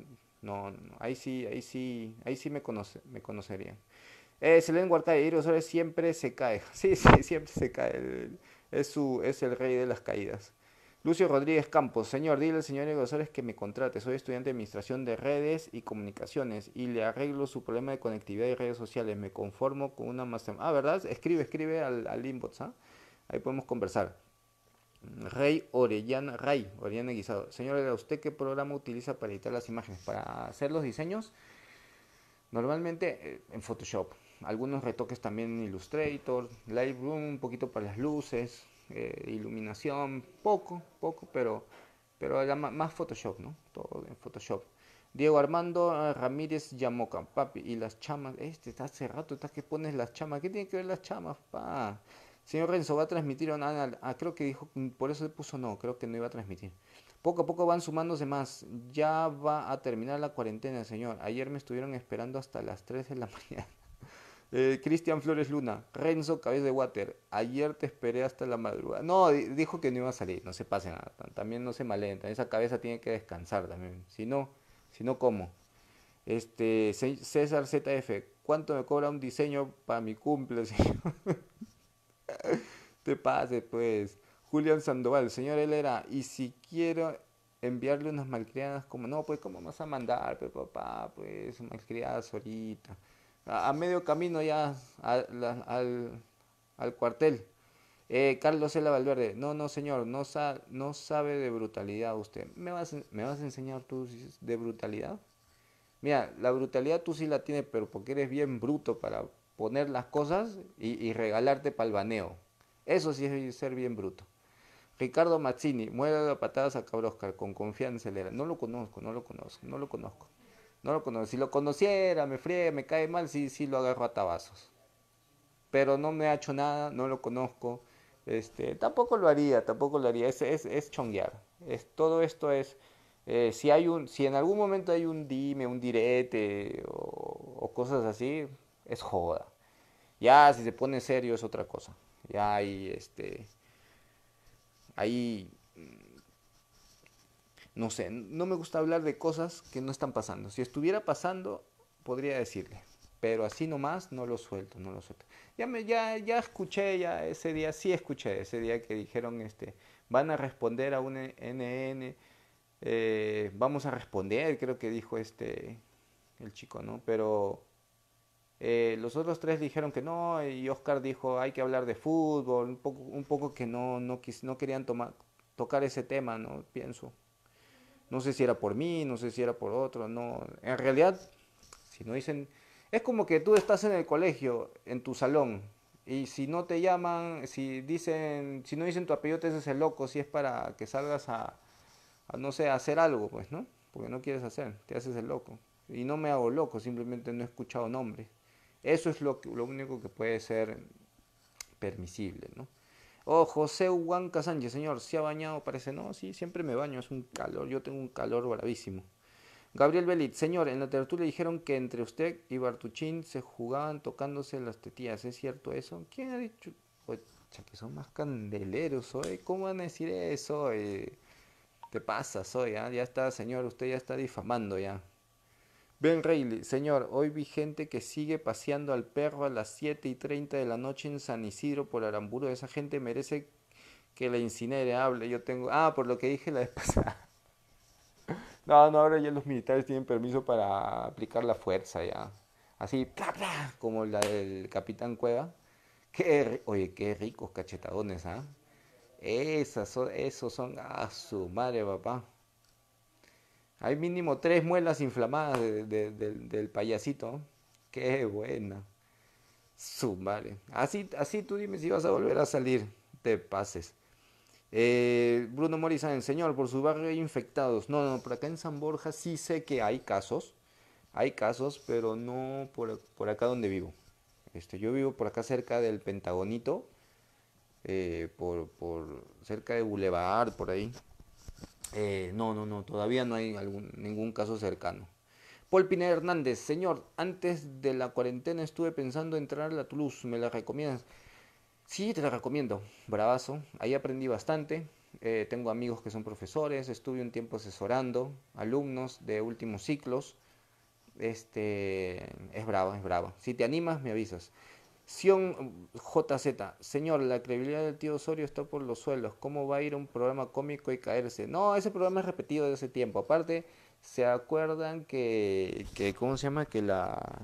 no, ahí sí, ahí sí, ahí sí me, conoce, me conocería. Eh, Selene siempre se cae. <laughs> Sí, sí, siempre se cae. es, su, es el rey de las caídas. Lucio Rodríguez Campos, señor, dile al señor González que me contrate. Soy estudiante de administración de redes y comunicaciones y le arreglo su problema de conectividad y redes sociales. Me conformo con una más. Ah, ¿verdad? Escribe, escribe al, al inbox. ¿ah? Ahí podemos conversar. Rey Orellana, Rey Orellana Guisado. Señor, ¿usted qué programa utiliza para editar las imágenes? Para hacer los diseños, normalmente eh, en Photoshop. Algunos retoques también en Illustrator, Lightroom, un poquito para las luces, eh, iluminación, poco, poco, pero, pero más Photoshop, ¿no? Todo en Photoshop. Diego Armando eh, Ramírez Yamoca, papi, y las chamas, este está hace rato, estás que pones las chamas, ¿qué tiene que ver las chamas, pa? Señor Renzo, va a transmitir o nada, ah, ah, creo que dijo, mm, por eso le puso no, creo que no iba a transmitir. Poco a poco van sumándose más, ya va a terminar la cuarentena, señor. Ayer me estuvieron esperando hasta las 3 de la <laughs> mañana. Eh, Cristian Flores Luna, Renzo Cabeza de Water, ayer te esperé hasta la madrugada. No, dijo que no iba a salir, no se pase nada. También no se malenta, esa cabeza tiene que descansar también. Si no, si no, ¿cómo? Este, César ZF, ¿cuánto me cobra un diseño para mi cumple, <laughs> te pase, pues. Julián Sandoval, señor era, y si quiero enviarle unas malcriadas, como no, pues, ¿cómo vas a mandar, pues, papá? Pues, malcriadas ahorita a, medio camino ya al, al, cuartel. Eh, Carlos Sela Valverde, no, no señor, no, no sabe de brutalidad usted. ¿Me vas, ¿Me vas a enseñar tú de brutalidad? Mira, la brutalidad tú sí la tienes, pero porque eres bien bruto para poner las cosas y, regalarte para baneo. Eso sí es ser bien bruto. Ricardo Mazzini, muere de patadas a Cabroscar, con confianza le No lo conozco, no lo conozco, no lo conozco. No lo conozco. Si lo conociera, me friega, me cae mal, sí, sí lo agarro a tabazos. Pero no me ha hecho nada, no lo conozco. Este, tampoco lo haría, tampoco lo haría. Es, es, es chonguear. todo esto es. Eh, si, hay un, si en algún momento hay un dime, un direte o, cosas así, es joda. Ya si se pone serio es otra cosa. Ya ahí, este, ahí no sé, no me gusta hablar de cosas que no están pasando. Si estuviera pasando, podría decirle, pero así nomás no lo suelto, no lo suelto. Ya me ya ya escuché ya ese día sí escuché ese día que dijeron este van a responder a un NN eh, vamos a responder, creo que dijo este el chico, ¿no? Pero eh, los otros tres dijeron que no y Oscar dijo hay que hablar de fútbol, un poco, un poco que no, no, no querían tomar, tocar ese tema, ¿no? Pienso. No sé si era por mí, no sé si era por otro, no. En realidad, si no dicen, es como que tú estás en el colegio, en tu salón, y si no te llaman, si dicen, si no dicen tu apellido, te haces el loco, si es para que salgas a, no sé, a hacer algo, pues, ¿no? Porque no quieres hacer, te haces el loco. Y no me hago loco, simplemente no he escuchado nombre Eso es lo, que, lo único que puede ser permisible, ¿no? Oh, José Huanca Sánchez, señor, ¿se ha bañado? Parece, no, sí, siempre me baño, es un calor, yo tengo un calor bravísimo. Gabriel Belit, señor, en la tertulia dijeron que entre usted y Bartuchín se jugaban tocándose las tetillas, ¿es cierto eso? ¿Quién ha dicho? Oye, que son más candeleros, hoy, ¿cómo van a decir eso? Eh, ¿Qué Te pasas hoy, ah? ya está, señor, usted ya está difamando ya. Ben Reilly, señor, hoy vi gente que sigue paseando al perro a las 7 y 30 de la noche en San Isidro por Aramburo. Esa gente merece que la incinere. Hable, yo tengo. Ah, por lo que dije la vez <laughs> pasada. No, no, ahora ya los militares tienen permiso para aplicar la fuerza ya. Así, como la del Capitán Cueva. Qué, oye, qué ricos cachetadones, ¿ah? Esas son, esos son a ah, su madre, papá. Hay mínimo tres muelas inflamadas del payasito. Qué buena. vale Así, así tú dime si vas a volver a salir. Te pases. Eh, Bruno Morizán, señor, por su barrio hay infectados. No, no, por acá en San Borja sí sé que hay casos. Hay casos, pero no por, acá donde vivo. Este, yo vivo por acá cerca del Pentagonito, eh, por, por cerca de Boulevard, por ahí. Eh, no, no, no, todavía no hay ningún caso cercano. Paul Pineda Hernández, señor, antes de la cuarentena estuve pensando entrar a la Toulouse, ¿me la recomiendas? Sí, te la recomiendo, bravazo, ahí aprendí bastante, eh, tengo amigos que son profesores, estuve un tiempo asesorando alumnos de últimos ciclos, este, es bravo, es bravo, si te animas me avisas. Sion JZ, señor, la credibilidad del tío Osorio está por los suelos. ¿Cómo va a ir un programa cómico y caerse? No, ese programa es repetido de hace tiempo. Aparte, ¿se acuerdan que, cómo se llama? Que la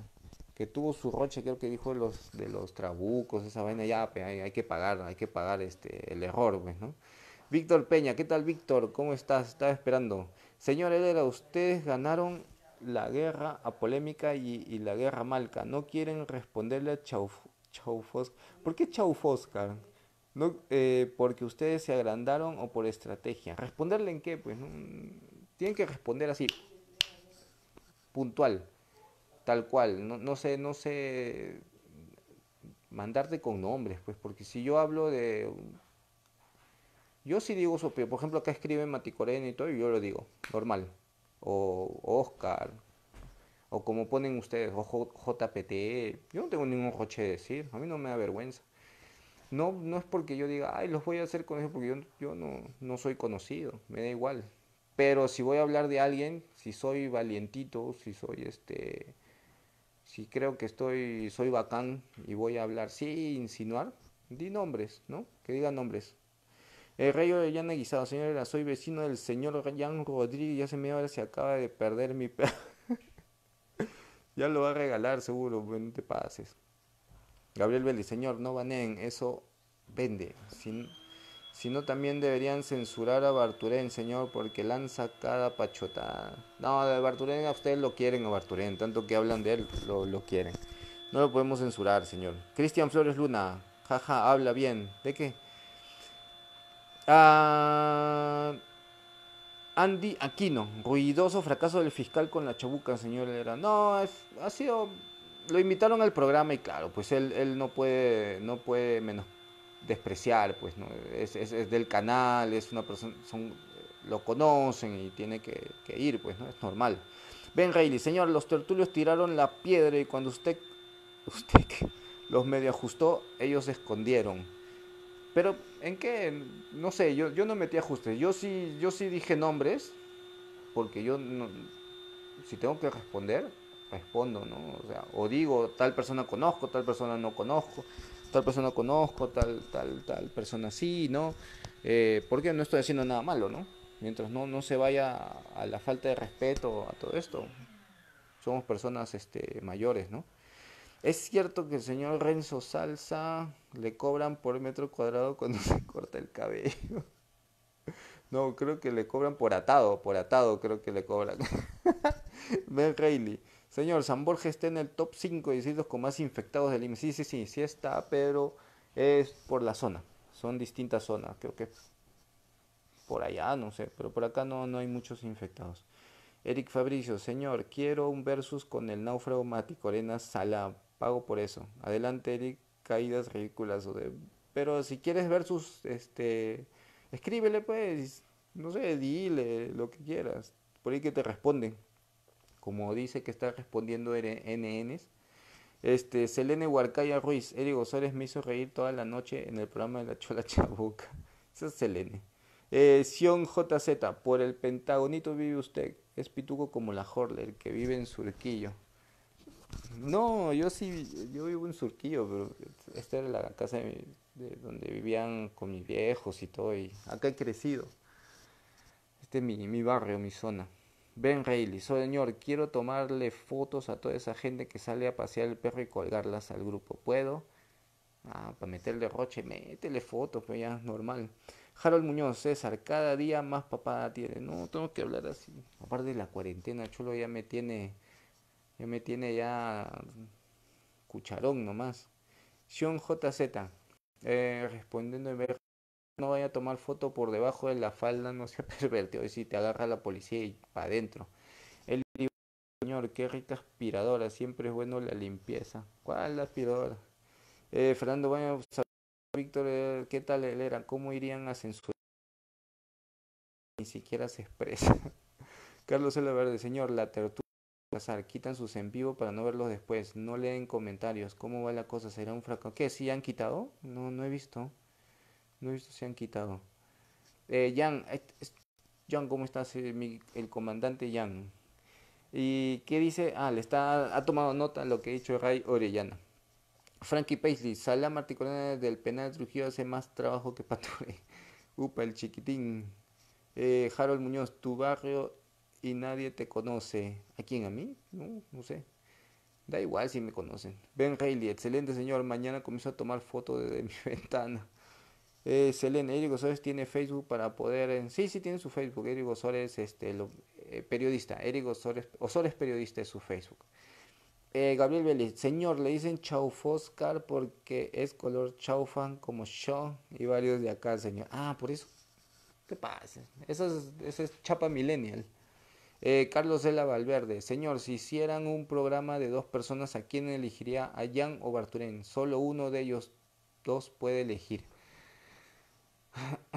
que tuvo su roche, creo que dijo los de los trabucos, esa vaina, ya, hay, que pagar, hay que pagar este el error, pues, ¿no? Víctor Peña, ¿qué tal Víctor? ¿Cómo estás? Estaba esperando. Señor Herrera, ustedes ganaron la guerra a polémica y, la guerra malca. No quieren responderle a Chauf chau Chaufosca. ¿Por qué chau No, eh, porque ustedes se agrandaron o por estrategia. ¿Responderle en qué? Pues mm, tienen que responder así, puntual, tal cual. No, sé, no sé mandarte con nombres, pues, porque si yo hablo de. Yo sí digo su Por ejemplo, acá escribe Maticorena y todo, yo lo digo, normal. O Oscar, o como ponen ustedes, o JPT, yo no tengo ningún coche de decir, a mí no me da vergüenza. No, no es porque yo diga, ay, los voy a hacer con eso, porque yo, yo no, no soy conocido, me da igual. Pero si voy a hablar de alguien, si soy valientito, si soy este, si creo que estoy, soy bacán y voy a hablar, sí, insinuar, di nombres, ¿no? Que digan nombres. El rey Orellana Guisado, señora, soy vecino del señor Jan Rodríguez, ya hace a ver si acaba de perder mi perro. Ya lo va a regalar seguro, no te pases. Gabriel Vélez, señor, no baneen, eso vende. Si, sino también deberían censurar a Barturén, señor, porque lanza cada pachotada. No, de Barturén a ustedes lo quieren, a Barturén, tanto que hablan de él, lo, lo quieren. No lo podemos censurar, señor. Cristian Flores Luna, jaja, habla bien. ¿De qué? Ah, Andy Aquino, ruidoso fracaso del fiscal con la chabuca, señor era, No, ha sido. Lo invitaron al programa y claro, pues él, no puede, no puede menos despreciar, pues no, es, del canal, es una persona, son, lo conocen y tiene que, ir, pues no, es normal. Ben Reilly, señor, los tertulios tiraron la piedra y cuando usted, <laughs> usted los medio ajustó, ellos se escondieron. Pero, ¿en qué? No sé, yo, yo no metí ajustes. Yo sí, yo sí dije nombres, porque yo, si tengo que responder, respondo, ¿no? O sea, o digo, tal persona conozco, tal persona no conozco, tal persona conozco, tal, tal, tal persona sí, ¿no? Eh, porque no estoy haciendo nada malo, ¿no? Mientras no, no se vaya a la falta de respeto a todo esto. Somos personas este, mayores, ¿no? Es cierto que el señor Renzo Salsa le cobran por metro cuadrado cuando <laughs> se corta el cabello. No, creo que le cobran por atado, por atado creo que le cobran. <laughs> ben Reilly. Señor, San Borges está en el top 5 sitios con más infectados del IMSS. Sí, sí, sí, sí está, pero es por la zona. Son distintas zonas, creo que por allá, no sé, pero por acá no, no hay muchos infectados. Eric Fabricio, señor, quiero un versus con el náufrago Corena Salam. Pago por eso. Adelante, Eric. Caídas ridículas. O de... Pero si quieres ver sus. Este, escríbele, pues. No sé, dile lo que quieras. Por ahí que te responden. Como dice que está respondiendo NNs. Este, Selene Huarcaya Ruiz. Eric Osores me hizo reír toda la noche en el programa de la Chola Chabuca. <laughs> Esa es Selene. Eh, Sion JZ, por el Pentagonito vive usted. Es pituco como la el que vive en Surquillo. No, yo sí, yo vivo en Surquillo, pero esta era la casa de, donde vivían con mis viejos y todo, y acá he crecido. Este es mi, barrio, mi zona. Ben Reilly, señor, quiero tomarle fotos a toda esa gente que sale a pasear el perro y colgarlas al grupo. ¿Puedo? Ah, para meterle roche, métele fotos, pues pero ya es normal. Harold Muñoz, César, cada día más papada tiene. No, tengo que hablar así. Aparte de la cuarentena, Chulo ya me tiene ya me tiene ya cucharón nomás. Sean JZ, eh, respondiendo en ver, no vaya a tomar foto por debajo de la falda, no sea <laughs> pervertido. Y si te agarra la policía y para adentro. El señor, qué rica aspiradora, siempre es bueno la limpieza. ¿Cuál la aspiradora? Eh, Fernando, bueno, Víctor, eh, ¿qué tal él era? ¿Cómo irían a censurar? Ni siquiera se expresa. <laughs> Carlos L. Verde, señor, la tertulia quitan sus en vivo para no verlos después, no leen comentarios, ¿cómo va la cosa? ¿Será un fracaso? ¿Qué? ¿Sí han quitado? No, no he visto. No he visto si han quitado. Eh, Jan, eh, ¿cómo estás? Eh, el comandante Jan. ¿Y qué dice? Ah, le está, ha tomado nota lo que ha dicho Ray Orellana. Frankie Paisley, sala articulada del penal Trujillo hace más trabajo que Pature. <laughs> Upa, el chiquitín. Eh, Harold Muñoz, tu barrio y nadie te conoce. ¿A quién? ¿A mí? No, no sé. Da igual si me conocen. Ben Haley, excelente señor. Mañana comienzo a tomar fotos desde <laughs> mi ventana. Selene Erigo Eric tiene Facebook para poder. Eh, sí, sí, tiene su Facebook. Eric Osores, este, eh, periodista. Eric Osores, Osores, periodista, es su Facebook. Eh, Gabriel Vélez, señor, le dicen Chaufoscar porque es color chaufan como show, y varios de acá, señor. Ah, por eso. ¿Qué pasa? Eso eso es chapa millennial. Eh, Carlos de la Valverde, señor, si hicieran un programa de dos personas, ¿a quién elegiría? ¿A Jan o Barturén? Solo uno de ellos dos puede elegir. <clears throat>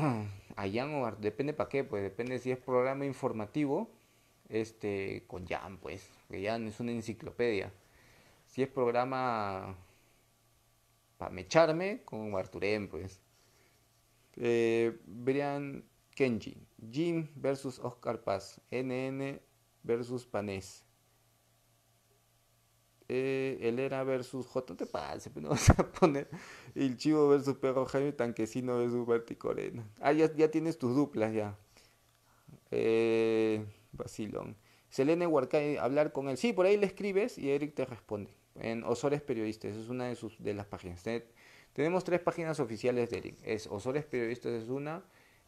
A Jan o Barturén, depende para qué, pues depende si es programa informativo, este, con Jan, pues, que Jan es una enciclopedia. Si es programa para mecharme, con Barturén, pues. Eh, Brian Kenji. Jim versus Oscar Paz. NN versus Panes, Eh, Elena versus J. te <laughs> no a poner el Chivo versus Perro Jaime Tanquecino versus Corena... Ah, ya, tienes tus duplas ya. Basilón... Eh, Selene Huarcay, hablar con él. Sí, por ahí le escribes y Eric te responde. En Osores Periodistas, es una de, sus, de las páginas. tenemos tres páginas oficiales de Eric. Es Osores Periodistas es una.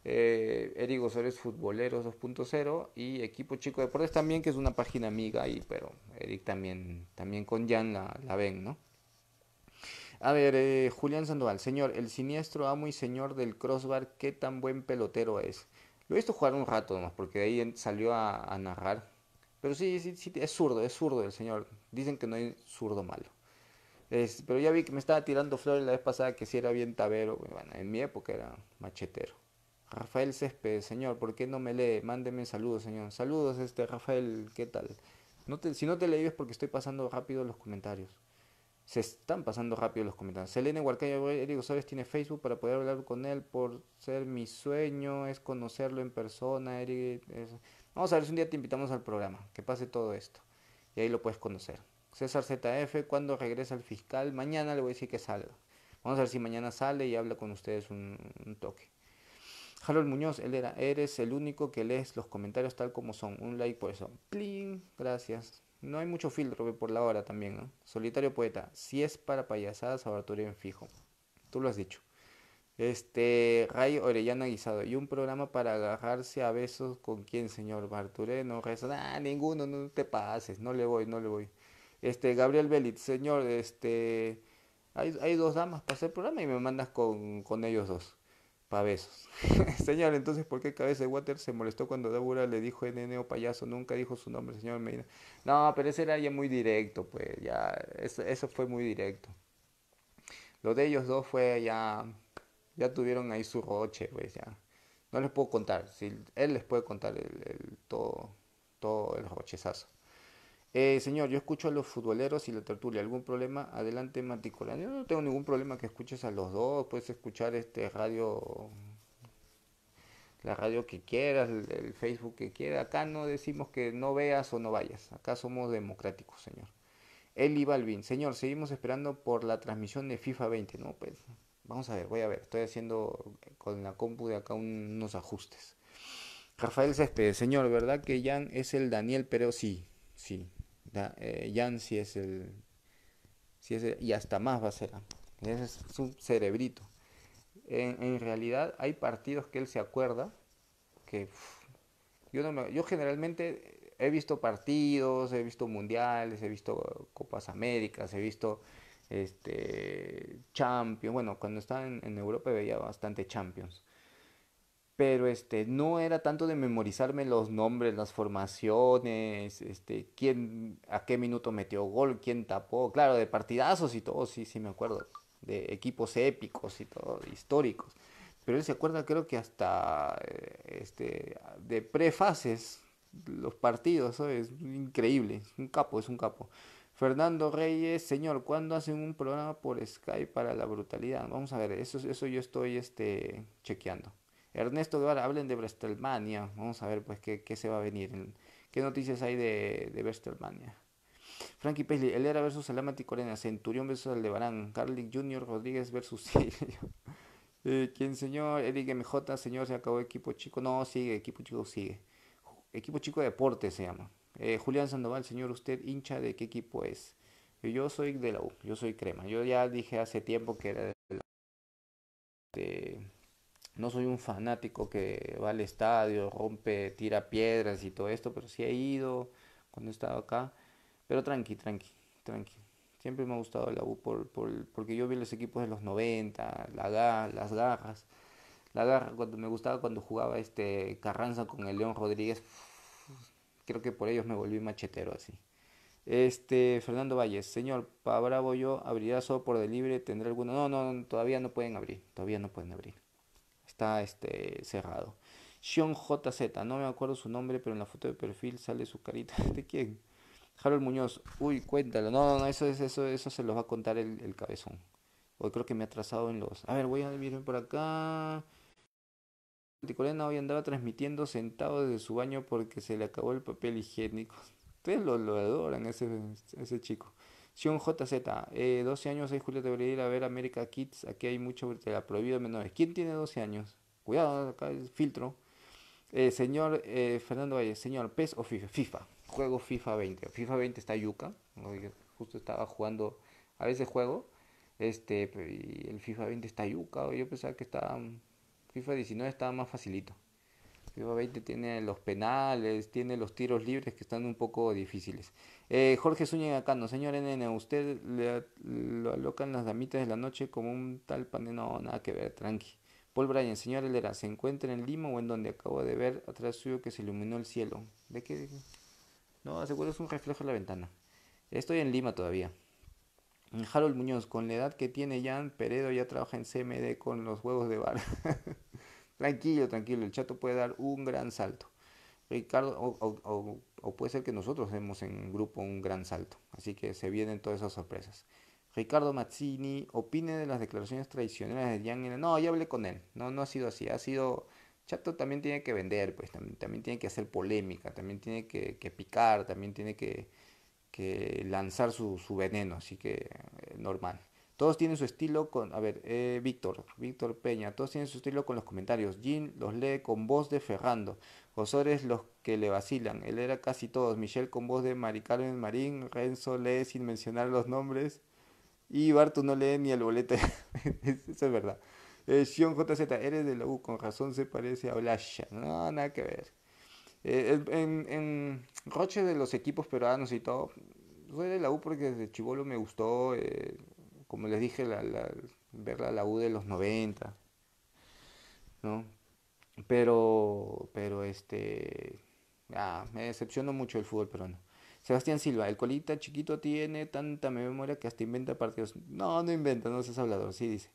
Eh, Eric Osores Futboleros 2.0 y Equipo Chico Deportes también, que es una página amiga ahí, pero Eric también, también con Jan la, ven, ¿no? A ver, eh, Julián Sandoval, señor, el siniestro amo y señor del crossbar, ¿qué tan buen pelotero es? Lo he visto jugar un rato nomás, porque de ahí salió a, narrar. Pero sí, es zurdo, es zurdo el señor. Dicen que no hay zurdo malo. pero ya vi que me estaba tirando flores la vez pasada que si era bien tabero. en mi época era machetero. Rafael Césped, señor, ¿por qué no me lee? Mándeme saludos, señor. Saludos, este Rafael, ¿qué tal? No si no te leí es porque estoy pasando rápido los comentarios. Se están pasando rápido los comentarios. Selene Huarcayo Erigo González tiene Facebook para poder hablar con él por ser mi sueño, es conocerlo en persona. Vamos a ver si un día te invitamos al programa, que pase todo esto. Y ahí lo puedes conocer. César ZF, cuando regresa el fiscal? Mañana le voy a decir que salga. Vamos a ver si mañana sale y habla con ustedes un toque. Harold Muñoz, él era, eres el único que lees los comentarios tal como son. Un like por eso. Plin, gracias. No hay mucho filtro por la hora también, ¿no? Solitario poeta, si es para payasadas, en fijo. Tú lo has dicho. Este, Ray Orellana Guisado. Y un programa para agarrarse a besos con quién, señor Barturé. No reza. Ah, ninguno, no te pases. No le voy, no le voy. Este, Gabriel Belit, señor, este. Hay, dos damas para hacer programa y me mandas con ellos dos. Pavesos. <laughs> señor, entonces, ¿por qué Cabeza de Water se molestó cuando Débora le dijo NNO payaso? Nunca dijo su nombre, señor Medina. No, pero ese era ya muy directo, pues, ya, eso, fue muy directo. Lo de ellos dos fue ya, ya tuvieron ahí su roche, pues, ya. No les puedo contar, si él les puede contar el, todo, todo el rochezazo. Eh, señor, yo escucho a los futboleros y la tertulia. ¿Algún problema? Adelante, Maticola Yo no tengo ningún problema que escuches a los dos. Puedes escuchar este radio, la radio que quieras, el, Facebook que quieras. Acá no decimos que no veas o no vayas. Acá somos democráticos, señor. Eli Balvin, señor, seguimos esperando por la transmisión de FIFA 20, ¿no? Pues vamos a ver, voy a ver. Estoy haciendo eh, con la compu de acá unos ajustes. Rafael Céspedes, señor, ¿verdad que Jan es el Daniel Pero? Sí, sí, eh, si es el... Si y hasta más va a ser. es su cerebrito. En, realidad hay partidos que él se acuerda que yo no yo generalmente he visto partidos he visto mundiales he visto copas américas he visto este champions bueno cuando estaba en, en Europa veía bastante champions pero este, no era tanto de memorizarme los nombres, las formaciones, este, quién a qué minuto metió gol, quién tapó, claro, de partidazos y todo, sí, sí me acuerdo, de equipos épicos y todo, históricos. Pero él se acuerda creo que hasta eh, este, de prefases los partidos, es increíble, es un capo, es un capo. Fernando Reyes, señor, ¿cuándo hacen un programa por Skype para la brutalidad? Vamos a ver, eso, eso yo estoy este, chequeando. Ernesto Guevara, hablen de Brestelmania. Vamos a ver pues qué, se va a venir. ¿Qué noticias hay de, de WrestleMania? Frankie Paisley, Elera versus Alamati Corena, Centurión vs. Aldebarán, Carlick Jr. Rodríguez vs. Silvio. <laughs> Eh, ¿Quién señor? Eric MJ, señor, se acabó equipo chico. No, sigue, equipo chico sigue. Equipo chico de deporte se llama. Eh, Julián Sandoval, señor, ¿usted hincha de qué equipo es? Eh, yo soy de la U, yo soy crema. Yo ya dije hace tiempo que era de la U. De eh, no soy un fanático que va al estadio, rompe, tira piedras y todo esto, pero sí he ido cuando he estado acá. Pero tranqui, tranqui, tranqui. Siempre me ha gustado la U por, porque yo vi los equipos de los 90, la, las garras. La garra cuando me gustaba cuando jugaba este Carranza con el León Rodríguez. Creo que por ellos me volví machetero así. Este, Fernando Valles, señor, para Bravo yo abrirá solo por delibre. libre, tendrá alguna. No, no, todavía no pueden abrir, todavía no pueden abrir está este, cerrado. Sean JZ, no me acuerdo su nombre, pero en la foto de perfil sale su carita. <laughs> ¿De quién? Harold Muñoz, uy, cuéntalo. No, no, no, eso, eso, eso se los va a contar el, el cabezón. Hoy creo que me ha trazado en los. A ver, voy a mirar por acá. Ticolena hoy andaba transmitiendo sentado desde su baño porque se le acabó el papel higiénico. <laughs> Ustedes lo, lo adoran, ese, ese chico. Sion JZ, 12 años, 6 Julio debería ir a ver América Kids. Aquí hay mucho de la prohibido menores. ¿Quién tiene 12 años? Cuidado, acá el filtro. Eh, señor eh, Fernando Valle, señor, PES o FIFA? FIFA. Juego FIFA 20. FIFA 20 está yuca. Justo estaba jugando, a veces juego. Este, y el FIFA 20 está yuca. Yo pensaba que estaba. FIFA 19 estaba más facilito. FIFA 20 tiene los penales, tiene los tiros libres que están un poco difíciles. Eh, Jorge Zúñiga Cano, señor NN, usted le, lo alocan las damitas de la noche como un tal pan no, nada que ver, tranqui. Paul Bryan, señor Helera, ¿se encuentra en Lima o en donde acabo de ver atrás suyo que se iluminó el cielo? ¿De qué? No, seguro es un reflejo en la ventana. Estoy en Lima todavía. Harold Muñoz, con la edad que tiene Jan Peredo ya trabaja en CMD con los huevos de bar. <laughs> tranquilo, tranquilo, el chato puede dar un gran salto. Ricardo o, o puede ser que nosotros demos en grupo un gran salto. Así que se vienen todas esas sorpresas. Ricardo Mazzini, opine de las declaraciones tradicionales de Yang. No, ya hablé con él. No, no ha sido así. Ha sido. Chato también tiene que vender, pues también, tiene que hacer polémica, también tiene que, picar, también tiene que, lanzar su, veneno. Así que, eh, normal. Todos tienen su estilo con, a ver, eh, Víctor, Víctor Peña, todos tienen su estilo con los comentarios. Jim los lee con voz de Ferrando. Osores los que le vacilan. Él era casi todos. Michelle con voz de Maricarmen Marín. Renzo lee sin mencionar los nombres. Y Bartu no lee ni el boleto. <laughs> Eso es verdad. Eh, JZ, eres de la U, con razón se parece a Olasha. No, nada que ver. Eh, en, Roche de los equipos peruanos y todo, soy de la U porque desde Chivolo me gustó. Eh, como les dije, la, la, ver la, U de los 90, ¿no? Pero, pero este, ah, me decepcionó mucho el fútbol pero no. Sebastián Silva, el colita chiquito tiene tanta memoria que hasta inventa partidos. No, no inventa, no seas hablador, sí dice.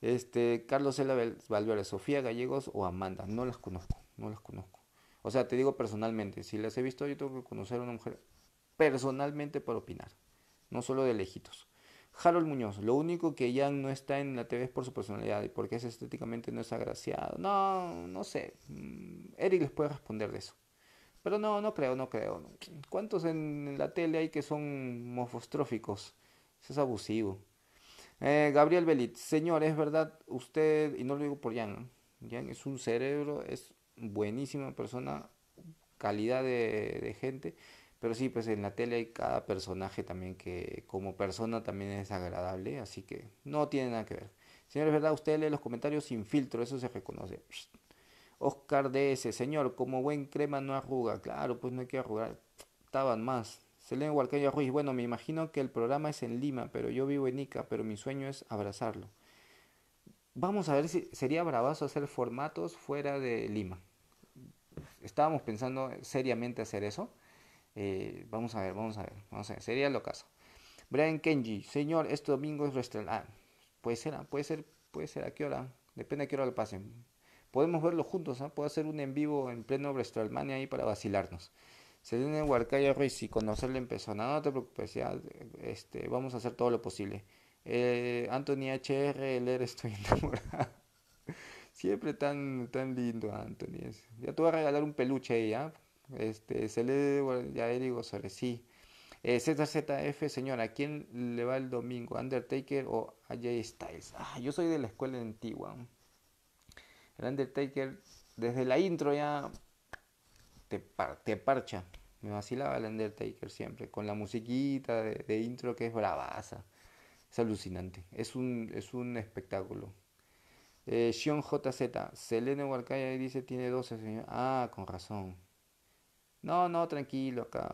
Este, Carlos Cela Valverde, Sofía Gallegos o Amanda, no las conozco, no las conozco. O sea, te digo personalmente, si las he visto yo tengo que conocer a una mujer personalmente por opinar, no solo de lejitos. Harold Muñoz, lo único que ya no está en la TV es por su personalidad y porque es estéticamente no es agraciado. No, no sé. Mm, Eric les puede responder de eso. Pero no, no creo, no creo. ¿Cuántos en la tele hay que son mofostróficos? Eso es abusivo. Eh, Gabriel Belit, señor, es verdad, usted, y no lo digo por Jan, Jan es un cerebro, es buenísima persona, calidad de gente pero sí, pues en la tele hay cada personaje también que como persona también es agradable, así que no tiene nada que ver. es ¿verdad? Usted lee los comentarios sin filtro, eso se reconoce. Oscar DS, señor, como buen crema no arruga. Claro, pues no hay que arrugar. Estaban más. Selena Hualcaya Ruiz, bueno, me imagino que el programa es en Lima, pero yo vivo en Ica, pero mi sueño es abrazarlo. Vamos a ver si sería bravazo hacer formatos fuera de Lima. Estábamos pensando seriamente hacer eso, eh, vamos a ver, vamos a ver, vamos a ver. Sería lo caso. Brian Kenji, señor, este domingo es restaurante. Ah, puede ser, ah, puede ser, puede ser. ¿A qué hora? Depende a qué hora lo pasen. Podemos verlo juntos, ¿ah? Puedo hacer un en vivo en pleno WrestleMania ahí para vacilarnos. Selene Huarcaya Ruiz y conocerle en persona. No, te preocupes, este, vamos a hacer todo lo posible. Eh, Anthony HR, estoy <laughs> enamorado Siempre tan, tan lindo, Anthony. Ya te voy a regalar un peluche ahí, ¿ah? Este, se le ya digo sobre sí. Eh, ZZF, señora, ¿a quién le va el domingo? ¿Undertaker o AJ Styles? Ah, yo soy de la escuela antigua. El Undertaker, desde la intro ya te, parcha. Me vacilaba el Undertaker siempre, con la musiquita de, intro que es bravaza. Es alucinante. Es un, es un espectáculo. Eh, JZ, Selene dice tiene 12, señor. Ah, con razón. No, no, tranquilo, acá,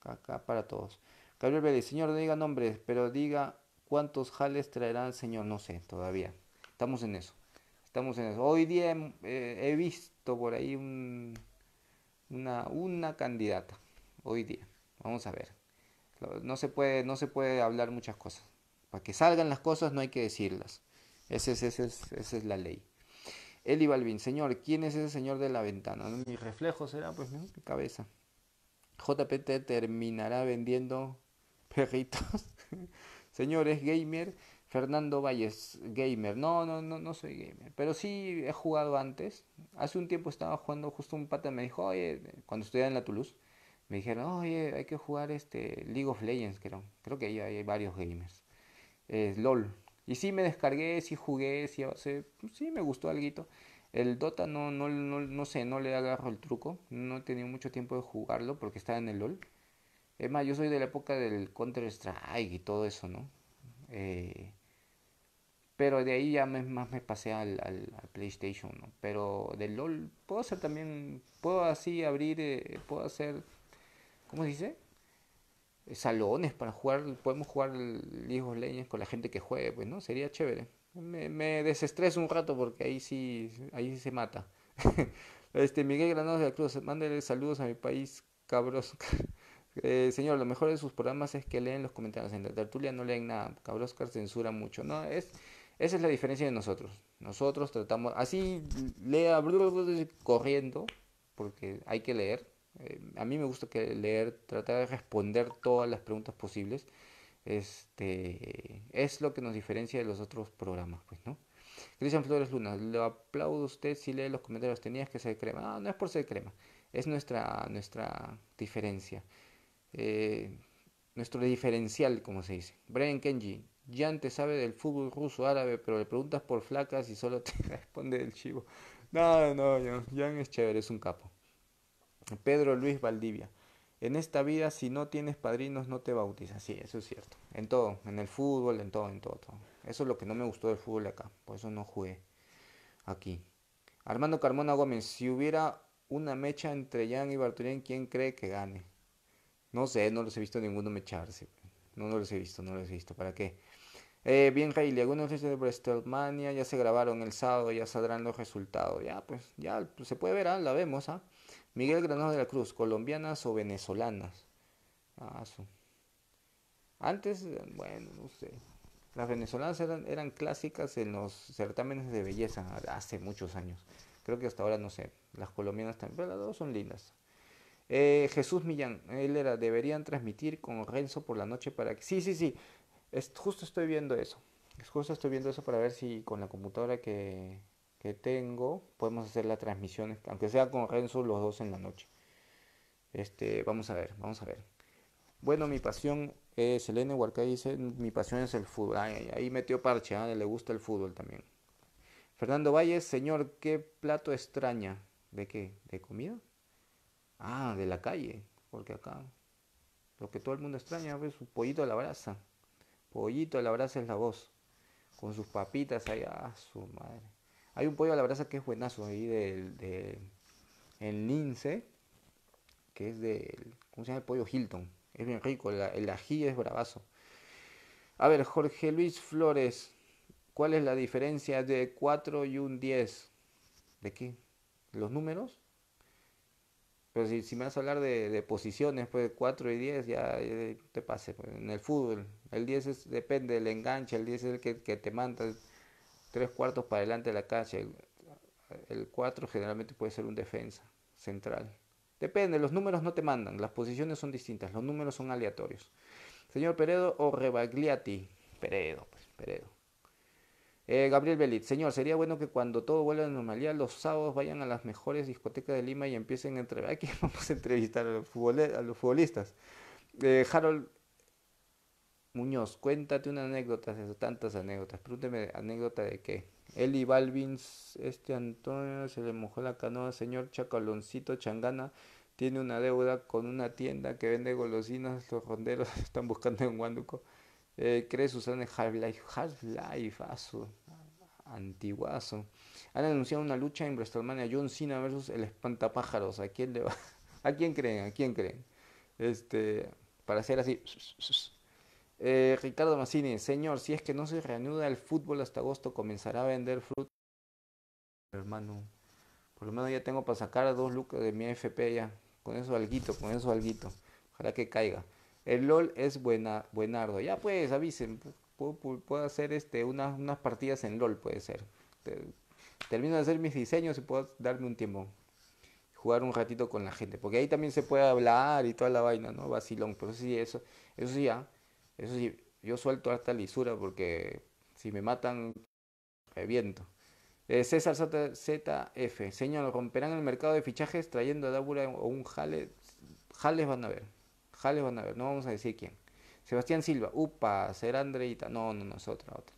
acá para todos. Gabriel Vélez, señor, no diga nombres, pero diga cuántos jales traerán, el señor. No sé, todavía. Estamos en eso. Estamos en eso. Hoy día he eh, visto por ahí una, una candidata. Hoy día. Vamos a ver. No se puede, no se puede hablar muchas cosas. Para que salgan las cosas no hay que decirlas. Ese, ese, es esa es la ley. Eli Balvin, señor, ¿quién es ese señor de la ventana? Pues mi reflejo será, pues, mi cabeza. JPT terminará vendiendo <laughs> perritos. Señores, gamer. Fernando Valles, gamer. No, no, no, no soy gamer. Pero sí he jugado antes. Hace un tiempo estaba jugando, justo un pata me dijo, oye, cuando estudiaba en la Toulouse, me dijeron, oye, hay que jugar este League of Legends, creo. Creo que ahí hay varios gamers. Es LOL, y sí me descargué, sí jugué, sí pues sí me gustó algo. El Dota no, no, no, no sé, no le agarro el truco. No he tenido mucho tiempo de jugarlo porque estaba en el LOL. Es más, yo soy de la época del Counter-Strike y todo eso, ¿no? Eh, pero de ahí ya más me pasé al, al, PlayStation, ¿no? Pero del LOL puedo hacer también, puedo así abrir, eh, puedo hacer, ¿cómo se dice? Eh, salones para jugar, podemos jugar ligos leños con la gente que juegue, pues, ¿no? Sería chévere. Me, desestreso un rato porque ahí sí, ahí sí se mata. <laughs> este, Miguel Granados de la Cruz, mándele saludos a mi país, cabros. <laughs> Eh, señor, lo mejor de sus programas es que leen los comentarios. En la tertulia no leen nada. Cabroscar censura mucho. No, es, esa es la diferencia de nosotros. Nosotros tratamos, así lea corriendo, porque hay que leer a mí me gusta que leer, tratar de responder todas las preguntas posibles. Este, es lo que nos diferencia de los otros programas, pues, ¿no? Cristian Flores Luna, lo aplaudo a usted si lee los comentarios. Tenías que ser crema. No, ah, no es por ser crema. Es nuestra, nuestra diferencia. Eh, nuestro diferencial, como se dice. Brian Kenji, Jan te sabe del fútbol ruso árabe, pero le preguntas por flacas y solo <laughs> te responde el chivo. No, no, Jan es chévere, es un capo. Pedro Luis Valdivia. En esta vida, si no tienes padrinos, no te bautizas. Sí, eso es cierto. En todo, en el fútbol, en todo, en todo. todo. Eso es lo que no me gustó del fútbol acá. Por eso no jugué aquí. Armando Carmona Gómez, si hubiera una mecha entre Jan y Bartolín, ¿quién cree que gane? No sé, no los he visto ninguno mecharse. No, no los he visto, no los he visto. ¿Para qué? Eh, bien, Hailey, algunos de WrestleMania ya se grabaron el sábado, ya saldrán los resultados. Ya, pues, ya pues, se puede ver, ah, la vemos, ¿ah? Miguel Granado de la Cruz, colombianas o venezolanas. Ah, Antes, bueno, no sé. Las venezolanas eran, eran clásicas en los certámenes de belleza hace muchos años. Creo que hasta ahora no sé. Las colombianas también, pero las dos son lindas. Eh, Jesús Millán, él era, deberían transmitir con Renzo por la noche para que... Sí, sí, sí, justo estoy viendo eso. justo estoy viendo eso para ver si con la computadora que, que tengo, podemos hacer la transmisión, aunque sea con Renzo los dos en la noche. Este, vamos a ver, vamos a ver. Bueno, mi pasión es, Elena Huarcay dice, mi pasión es el fútbol. ahí metió parche, ¿ah? le gusta el fútbol también. Fernando Valles, señor, ¿qué plato extraña? ¿De qué? ¿De comida? Ah, de la calle, porque acá lo que todo el mundo extraña es pues, su pollito a la brasa. Pollito a la brasa es la voz. Con sus papitas allá, ah, su madre. Hay un pollo a la brasa que es buenazo ahí del, lince, que es del, ¿cómo se llama? El pollo Hilton. Es bien rico, el, ají es bravazo. A ver, Jorge Luis Flores, ¿cuál es la diferencia de 4 y un 10? ¿De qué? ¿Los números? Pero si, me vas a hablar de, posiciones, pues 4 y 10 ya, te pase. Pues, en el fútbol, el 10 depende del enganche, el 10 es el que, que te manda, tres cuartos para adelante de la cancha. El, cuatro generalmente puede ser un defensa central. Depende, los números no te mandan, las posiciones son distintas, los números son aleatorios. Señor Peredo o Rebagliati. Peredo, pues, Peredo. Eh, Gabriel Belit, señor, sería bueno que cuando todo vuelva a la normalidad, los sábados vayan a las mejores discotecas de Lima y empiecen a entrevistar. <laughs> Aquí vamos a entrevistar a los, futbolistas. Eh, Harold Muñoz, cuéntate una anécdota tantas anécdotas. Pregúnteme anécdota de qué. Eli Balvins, este Antonio se le mojó la canoa, señor Chacaloncito Changana tiene una deuda con una tienda que vende golosinas, los ronderos <laughs> están buscando en guanduco. Eh, cree Susana Half-Life, Half-Life, antiguazo. Han anunciado una lucha en WrestleMania John Cena versus el Espantapájaros. ¿A quién le va? <laughs> ¿A quién creen? ¿A quién creen? Este, para hacer así eh, Ricardo Massini, señor, si es que no se reanuda el fútbol hasta agosto, comenzará a vender fruta. Hermano, por lo menos ya tengo para sacar dos lucas de mi FP ya. Con eso alguito, con eso alguito. Ojalá que caiga. El LOL es buena, buenardo. Ya pues, avisen. Puedo, hacer este, una, unas partidas en LOL, puede ser. Termino de hacer mis diseños y puedo darme un tiempo. Jugar un ratito con la gente. Porque ahí también se puede hablar y toda la vaina, ¿no? Vacilón. Pero sí, eso, eso sí, ya. Ah. Eso sí, yo suelto harta lisura porque si me matan, me viento. Eh, César ZF, señor, romperán el mercado de fichajes trayendo a Dabura o un Jales? Jales van a ver. Jales van a ver, no vamos a decir quién. Sebastián Silva, upa, será Andreita. No, no, no, es otra, otra.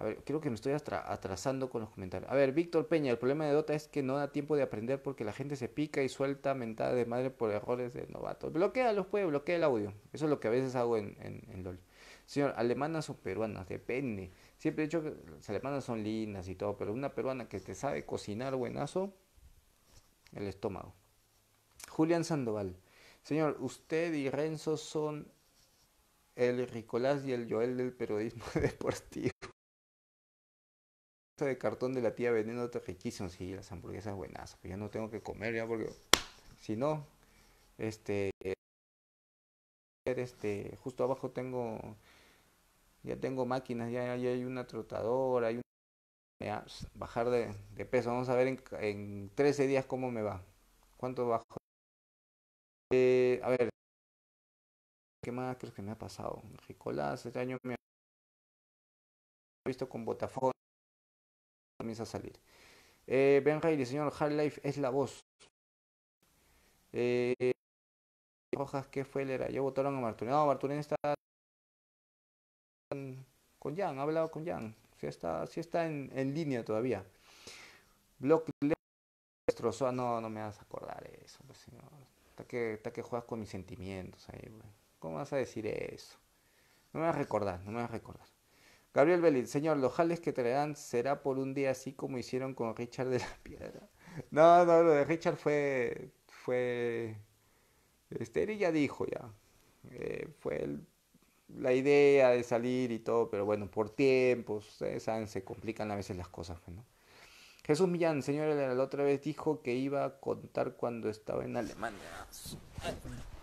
A ver, creo que me estoy atrasando con los comentarios. A ver, Víctor Peña, el problema de Dota es que no da tiempo de aprender porque la gente se pica y suelta mentada de madre por errores de novato. Bloquea los puede, bloquea el audio. Eso es lo que a veces hago en, en, en LOL. Señor, alemanas o peruanas, depende. Siempre he dicho que las alemanas son lindas y todo, pero una peruana que te sabe cocinar buenazo, el estómago. Julián Sandoval, señor, usted y Renzo son el Ricolás y el Joel del periodismo <laughs> deportivo de cartón de la tía vendiendo riquísimo, sí, las hamburguesas buenas, pues ya no tengo que comer ya porque si no, este, este, justo abajo tengo, ya tengo máquinas, ya, hay una trotadora, hay bajar de, peso, vamos a ver en, en, 13 días cómo me va, cuánto bajo. Eh, a ver, ¿qué más creo que me ha pasado? Ricolás, este año me ha visto con Botafogo comienza a salir. Eh, ben Reilly, señor, Hard life es la voz. Eh, Rojas, ¿qué fue el era? Yo votaron a Marturín. No, Marturín está con Jan, ha hablado con Jan. si está, si está en, línea todavía. Block destrozó. Ah, no, no me vas a acordar eso, pues, señor. Está que, está que juegas con mis sentimientos ahí, ¿Cómo vas a decir eso? No me vas a recordar, no me vas a recordar. Gabriel Belín, señor, los jales que traerán será por un día así como hicieron con Richard de la <laughs> Piedra. No, no, lo de Richard fue. fue. Este, él ya dijo ya. Eh, fue la idea de salir y todo, pero bueno, por tiempos, ustedes saben, se complican a veces las cosas, ¿no? Jesús Millán, señor, la otra vez dijo que iba a contar cuando estaba en Alemania.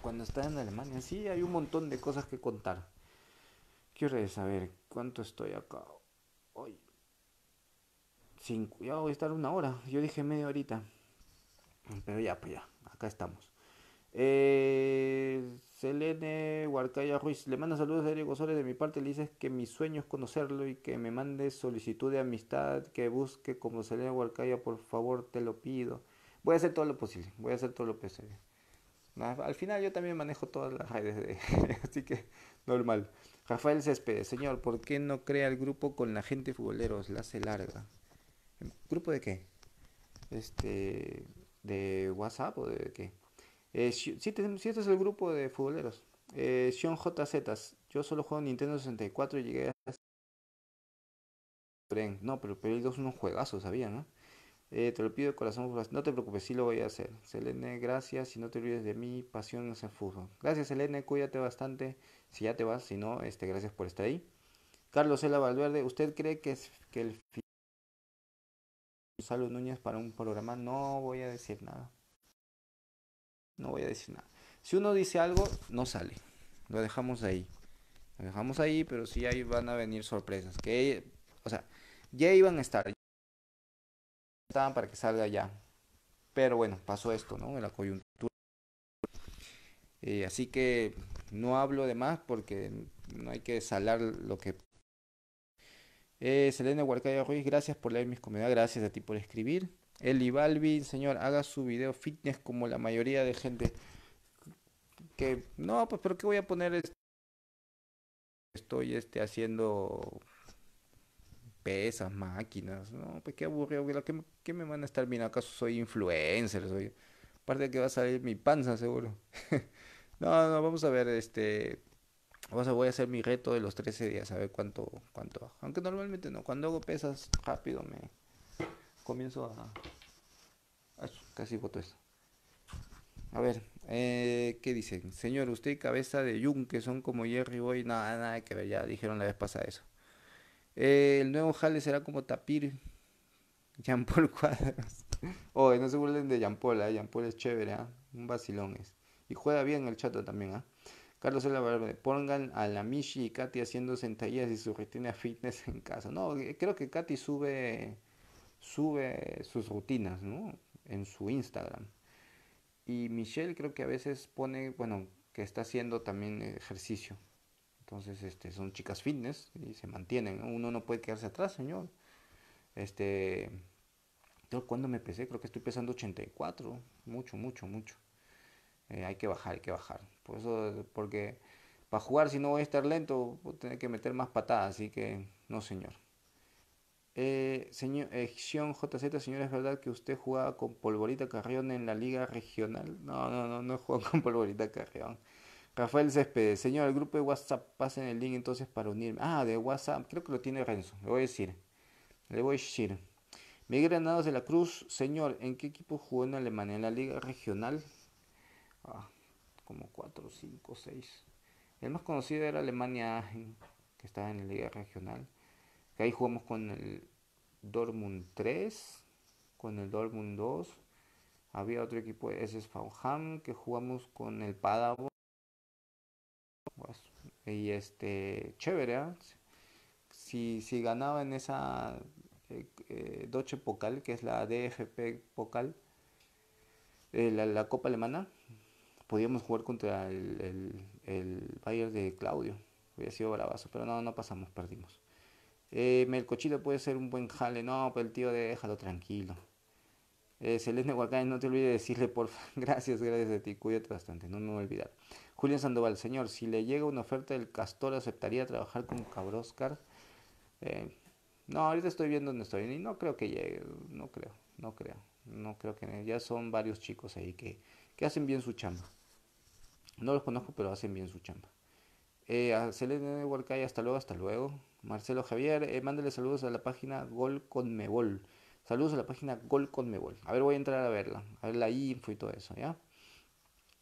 Cuando estaba en Alemania, sí, hay un montón de cosas que contar. Quiero saber ¿Cuánto estoy acá? Hoy. Cinco. Ya voy a estar una hora. Yo dije media horita. Pero ya, pues ya. Acá estamos. Eh, Selene Huarcaya Ruiz, le manda saludos a Diego Soles de mi parte, le dices que mi sueño es conocerlo y que me mande solicitud de amistad, que busque como Selene Huarcaya, por favor, te lo pido. Voy a hacer todo lo posible, voy a hacer todo lo posible. Al final yo también manejo todas las redes, <laughs> así que normal. Rafael Céspedes, señor, ¿por qué no crea el grupo con la gente futboleros? La hace larga. Em, ¿Grupo de qué? Este, ¿De WhatsApp o de qué? Eh, si, este es el grupo de futboleros. Eh, JZ, yo solo juego Nintendo 64 y llegué a... No, pero el 2 un juegazo, ¿sabía, no? Eh, te lo pido de corazón, no te preocupes, sí lo voy a hacer. Selene, gracias y no te olvides de mí pasión es el fútbol. Gracias, Selene, cuídate bastante. Si ya te vas, si no, este, gracias por estar ahí. Carlos Ela Valverde, ¿usted cree que, es, que el Gonzalo Núñez para un programa? No voy a decir nada. No voy a decir nada. Si uno dice algo, no sale. Lo dejamos ahí. Lo dejamos ahí, pero sí ahí van a venir sorpresas. Que, o sea, ya iban a estar para que salga ya. Pero bueno, pasó esto, ¿no? En la coyuntura. Eh, así que no hablo de más porque no hay que salar lo que... Eh, Selena Huarcaya Ruiz, gracias por leer mis comentarios, gracias a ti por escribir. Eli Balvin, señor, haga su video fitness como la mayoría de gente. Que no, pues, pero ¿qué voy a poner? Estoy este, haciendo pesas, máquinas. No, pues qué aburrido, ¿Qué, me van a estar mirando ¿Acaso soy influencer? Soy... Aparte que va a salir mi panza, seguro. <laughs> no, no, vamos a ver, este... Vamos a, voy a hacer mi reto de los 13 días, a ver cuánto, cuánto Aunque normalmente no, cuando hago pesas rápido me comienzo a... casi voto eso A ver, eh, ¿qué dicen? Señor, usted y cabeza de que son como Jerry Boy. Nada, nada que ver, ya dijeron la vez pasada eso. Eh, el nuevo jale será como Tapir. <laughs> Jean Paul Cuadras <laughs> no se burlen de Jean Paul, ¿eh? Jean Paul es chévere, ¿ah? Un vacilón es. Y juega bien el chato también, ¿ah? Carlos el pongan a la Mishi y Katy haciendo sentadillas y su rutina fitness en casa. No, eh, creo que Katy sube, sube sus rutinas, En su Instagram. Y Michelle creo que a veces pone, bueno, que está haciendo también ejercicio. Entonces, este, son chicas fitness y se mantienen. Uno no puede quedarse atrás, señor. Este, yo cuando me pesé, creo que estoy pesando 84. Mucho, mucho, mucho. Eh, hay que bajar, hay que bajar. Por eso, porque para jugar, si no voy a estar lento, voy a tener que meter más patadas. Así que, no, señor. Eh, señor eh, JZ, señor, ¿es verdad que usted jugaba con Polvorita Carrión en la liga regional? No, no, no, no he jugado <laughs> con Polvorita Carrión. Rafael Céspedes, señor, el grupo de WhatsApp, pasen el link entonces para unirme. Ah, de WhatsApp, creo que lo tiene Renzo, le voy a decir. Le voy a decir. Miguel Granados de la Cruz, señor, ¿en qué equipo jugó en Alemania? ¿En la Liga Regional? Ah, como 4, 5, 6. El más conocido era Alemania que estaba en la Liga Regional. Que ahí jugamos con el Dortmund 3, con el Dortmund 2. Había otro equipo, ese es Faunham, que jugamos con el Padavo y este, chévere, ¿ah? si, si ganaba en esa eh, eh, Doche eh, Deutsche Pokal, que es la DFP Pokal, eh, la, Copa Alemana, podíamos jugar contra el, el, Bayern de Claudio. Hubiera sido bravazo, pero no, no pasamos, perdimos. Eh, Melcochito puede ser un buen jale. No, pero el tío déjalo tranquilo. Eh, Celeste no te olvides decirle, porfa, <laughs> Gracias, gracias a ti. Cuídate bastante, no me voy a olvidar. Julián Sandoval, señor, si le llega una oferta del Castor, ¿aceptaría trabajar con Cabroscar? Eh, no, ahorita estoy viendo donde estoy y no creo que llegue, no creo, no creo, no creo que ya son varios chicos ahí que, hacen bien su chamba. No los conozco, pero hacen bien su chamba. Eh, a Selene hasta luego, hasta luego. Marcelo Javier, eh, mándale saludos a la página Gol con Mebol. Saludos a la página Gol con Mebol. A ver, voy a entrar a verla, a ver la info y todo eso, ¿ya?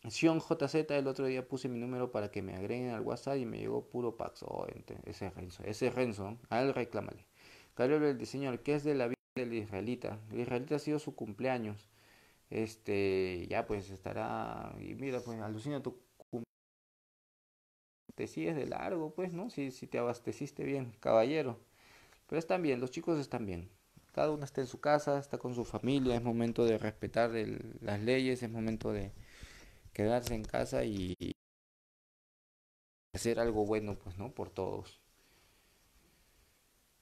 Sion JZ, el otro día puse mi número para que me agreguen al WhatsApp y me llegó puro Pax. Oh, ese Renzo, ese Renzo, a él reclámale. Caballero el diseño ¿qué es de la vida del israelita. El israelita ha sido su cumpleaños. Este, ya pues estará. Y mira, pues alucina tu cumpleaños. Te sigues de largo, pues, ¿no? Si, si te abasteciste bien, caballero. Pero están bien, los chicos están bien cada uno está en su casa, está con su familia, es momento de respetar las leyes, es momento de, quedarse en casa y hacer algo bueno, pues, ¿no? Por todos.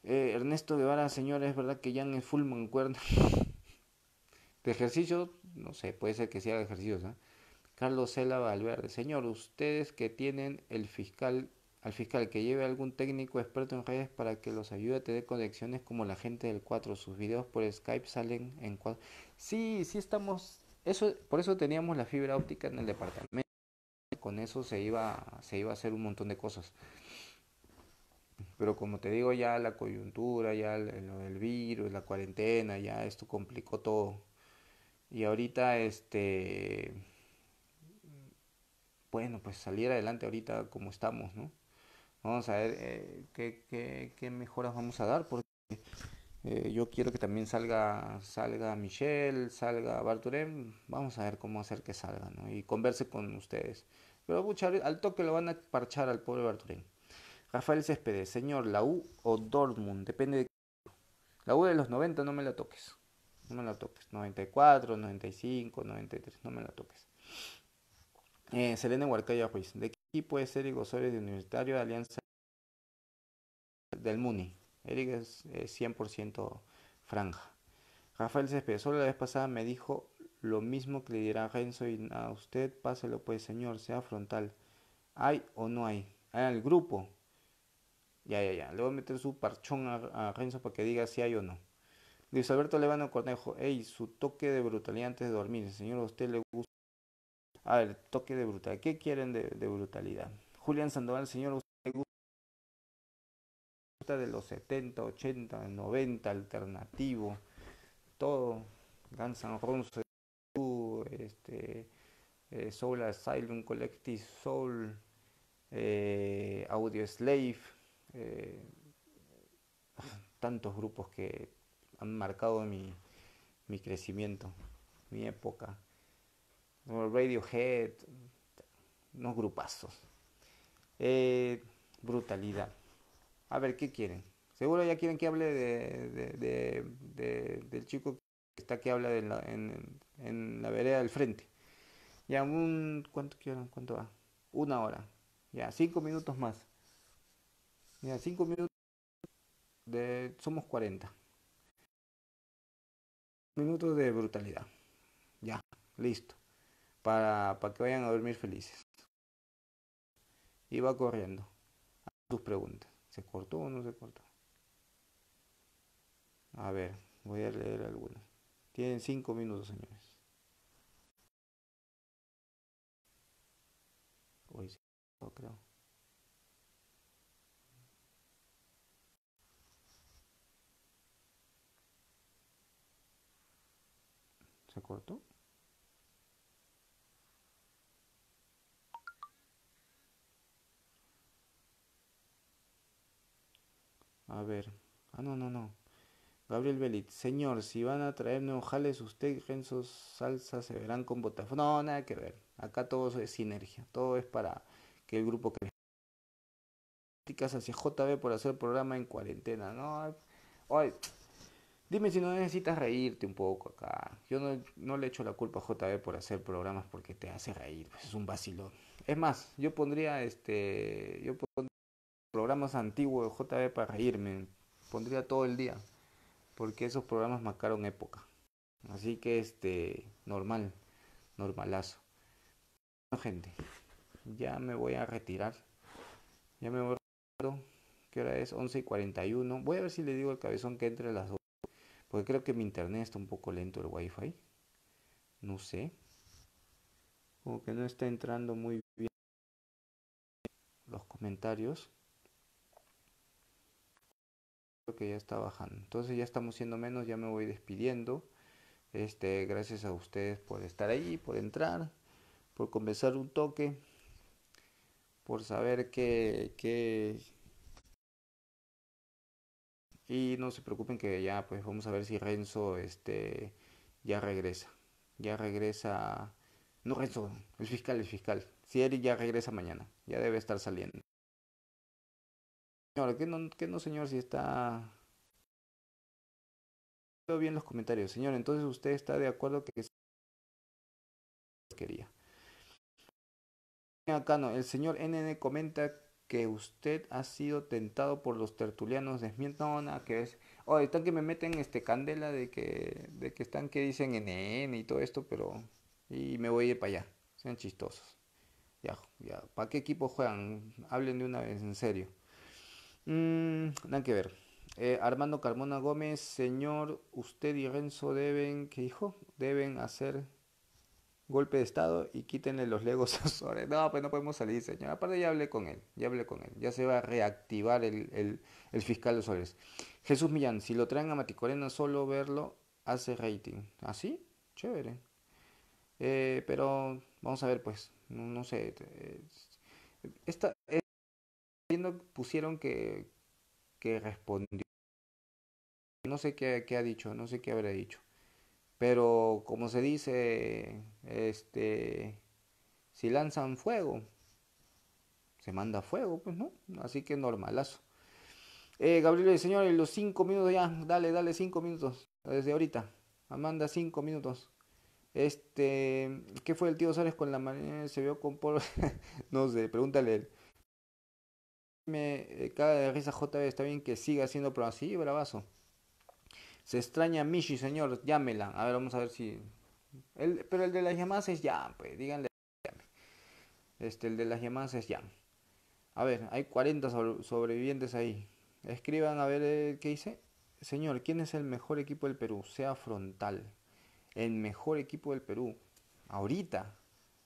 Eh, Ernesto Guevara, señor, es verdad que ya en el full mancuerna. <laughs> De ejercicio, no sé, puede ser que sea de ejercicio, ¿ah? Carlos Cela Valverde, señor, ustedes que tienen el fiscal, al fiscal que lleve algún técnico experto en redes para que los ayude a tener conexiones como la gente del 4, sus videos por Skype salen en 4. Sí, sí estamos eso, por eso teníamos la fibra óptica en el departamento. Con eso se iba, se iba a hacer un montón de cosas. Pero como te digo, ya la coyuntura, ya lo del virus, la cuarentena, ya esto complicó todo. Y ahorita, este, bueno, pues salir adelante ahorita como estamos, ¿no? Vamos a ver eh, qué mejoras vamos a dar, porque eh, yo quiero que también salga, salga Michelle, salga Barturén Vamos a ver cómo hacer que salga, Y converse con ustedes. Pero al toque lo van a parchar al pobre Barturén Rafael Céspedes, señor, la U o Dortmund, depende de... La U de los 90 no me la toques. No me la toques. 94, 95, 93, no me la toques. Eh, Huarcaya Ruiz, ¿de qué equipo es Eric Osorio de Universitario de Alianza del Muni? Eric es, 100% franja. Rafael Céspedes solo la vez pasada me dijo lo mismo que le dirá Renzo y a usted, páselo pues señor, sea frontal. ¿Hay o no hay? Al grupo. Ya, ya, ya. Le voy a meter su parchón a, Renzo para que diga si hay o no. Luis Alberto Levano Cornejo, ey, su toque de brutalidad antes de dormir. Señor, a usted le gusta. A ver, toque de brutalidad. ¿Qué quieren de, de brutalidad? Julián Sandoval, señor, de los 70, 80, 90, alternativo, todo. Guns N' Roses, este, eh, Soul Asylum, Collective Soul, eh, Audio Slave, eh, tantos grupos que han marcado mi, crecimiento, mi época. Radiohead, unos grupazos. brutalidad. A ver, ¿qué quieren? Seguro ya quieren que hable de, del chico que está que habla en, la vereda del frente. Ya un... ¿Cuánto quieren? ¿Cuánto va? Una hora. Ya, cinco minutos más. Ya, cinco minutos de... Somos 40. Minutos de brutalidad. Ya, listo. Para, para que vayan a dormir felices. Y va corriendo. A tus preguntas. ¿Se cortó o no se cortó? A ver, voy a leer alguna. Tienen cinco minutos, señores. Hoy sí, creo. ¿Se cortó? A ver. Ah, no, no, no. Gabriel Belit, señor, si van a traerme ojales, usted en sus Salsa se verán con Botafogo. No, nada que ver. Acá todo es sinergia. Todo es para que el grupo crezca. hacia JB por hacer programa en cuarentena. No, hoy. dime si no necesitas reírte un poco acá. Yo no, no le echo la culpa a JB por hacer programas porque te hace reír. Pues, es un vacilón. Es más, yo pondría este programas antiguos de JB para reírme. Pondría todo el día. Porque esos programas marcaron época. Así que este, normal, normalazo. Bueno, gente, ya me voy a retirar. Ya me voy a retirar. ¿Qué hora es? 11 y 41. Voy a ver si le digo al cabezón que entre las 2. Porque creo que mi internet está un poco lento el wifi. No sé. Como que no está entrando muy bien los comentarios que ya está bajando. Entonces ya estamos siendo menos, ya me voy despidiendo. Este, gracias a ustedes por estar ahí, por entrar, por comenzar un toque, por saber que, que... Y no se preocupen que ya, pues vamos a ver si Renzo este, ya regresa. Ya regresa... No, Renzo, el fiscal, el fiscal. Si él ya regresa mañana, ya debe estar saliendo señora? ¿Qué no, no señor si está... Veo bien los comentarios. Señor, entonces usted está de acuerdo que... Quería. Acá no, el señor NN comenta que usted ha sido tentado por los tertulianos. de no, que es... Oh, están que me meten este candela de que, de que están que dicen NN y todo esto, pero... Y me voy a ir para allá. Sean chistosos. Ya, ya. ¿Para qué equipo juegan? Hablen de una vez, en serio. Mmm, nada que ver. Eh, Armando Carmona Gómez, señor, usted y Renzo deben, ¿qué dijo? Deben hacer golpe de estado y quítenle los legos a No, pues no podemos salir, señor. Aparte ya hablé con él, ya hablé con él. Ya se va a reactivar el, fiscal de fiscal Jesús Millán, si lo traen a Maticorena solo verlo hace rating. ¿Así? ¿Ah, sí? Chévere. Eh, pero vamos a ver, pues, no, no sé. Eh, esta, pusieron que, que respondió. No sé qué, ha dicho, no sé qué habrá dicho. Pero como se dice, este, si lanzan fuego, se manda fuego, pues no. Así que normalazo. Eh, Gabriel, señores, los cinco minutos ya. Dale, dale cinco minutos. Desde ahorita. Amanda, cinco minutos. Este, ¿qué fue el tío Sárez con la mañana? Se vio con polvo. <laughs> no sé, pregúntale. Eh, cada de risa JB, está bien que siga siendo pero Sí, bravazo. Se extraña michi Mishi, señor, llámela. A ver, vamos a ver si... El, pero el de las llamadas es ya, pues, díganle. Este, el de las llamadas es ya. A ver, hay 40 sobrevivientes ahí. Escriban a ver eh, qué dice. Señor, ¿quién es el mejor equipo del Perú? Sea frontal. El mejor equipo del Perú. Ahorita.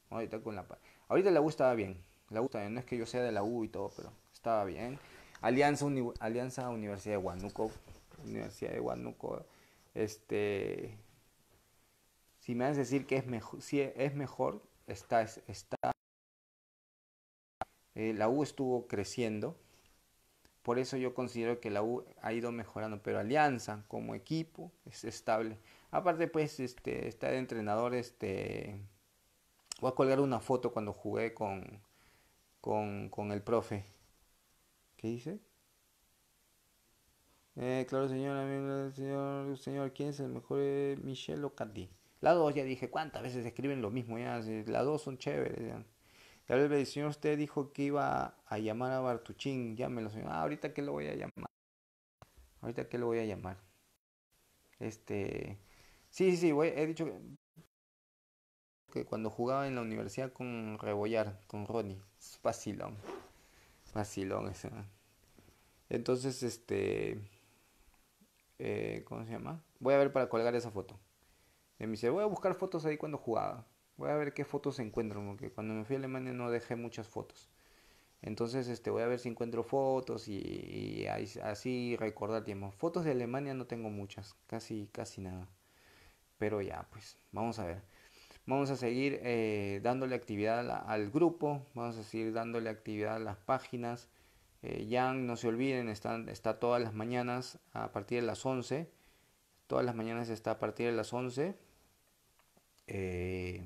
Ahorita con la... Ahorita la U bien. La U está bien. No es que yo sea de la U y todo, pero estaba bien. Alianza, Alianza Universidad de Huánuco, Universidad de Huánuco, este, si me vas a decir que es, mejor si es mejor, está, está eh, la U estuvo creciendo, por eso yo considero que la U ha ido mejorando, pero Alianza como equipo es estable. Aparte, pues, este, está de entrenador, este, voy a colgar una foto cuando jugué con, con, con el profe. ¿Qué dice? Eh, claro, señor, señor, señor, ¿quién es el mejor? Eh, Michel o La dos, ya dije, ¿cuántas veces escriben lo mismo? Ya, Las dos son chéveres. Ya. el señor, usted dijo que iba a llamar a Bartuchín. Llámelo, señor. Ah, ahorita que lo voy a llamar. Ahorita que lo voy a llamar. Este. Sí, sí, sí, he dicho que, cuando jugaba en la universidad con Rebollar, con Ronnie. Es Facilón Entonces, este. Eh, ¿Cómo se llama? Voy a ver para colgar esa foto. me dice, voy a buscar fotos ahí cuando jugaba. Voy a ver qué fotos encuentro, porque cuando me fui a Alemania no dejé muchas fotos. Entonces, este, voy a ver si encuentro fotos y, y así recordar tiempo. Fotos de Alemania no tengo muchas, casi, casi nada. Pero ya, pues, vamos a ver. Vamos a seguir eh, dándole actividad al grupo, vamos a seguir dándole actividad a las páginas. Eh, no se olviden, está, todas las mañanas a partir de las 11. Todas las mañanas está a partir de las 11. Eh,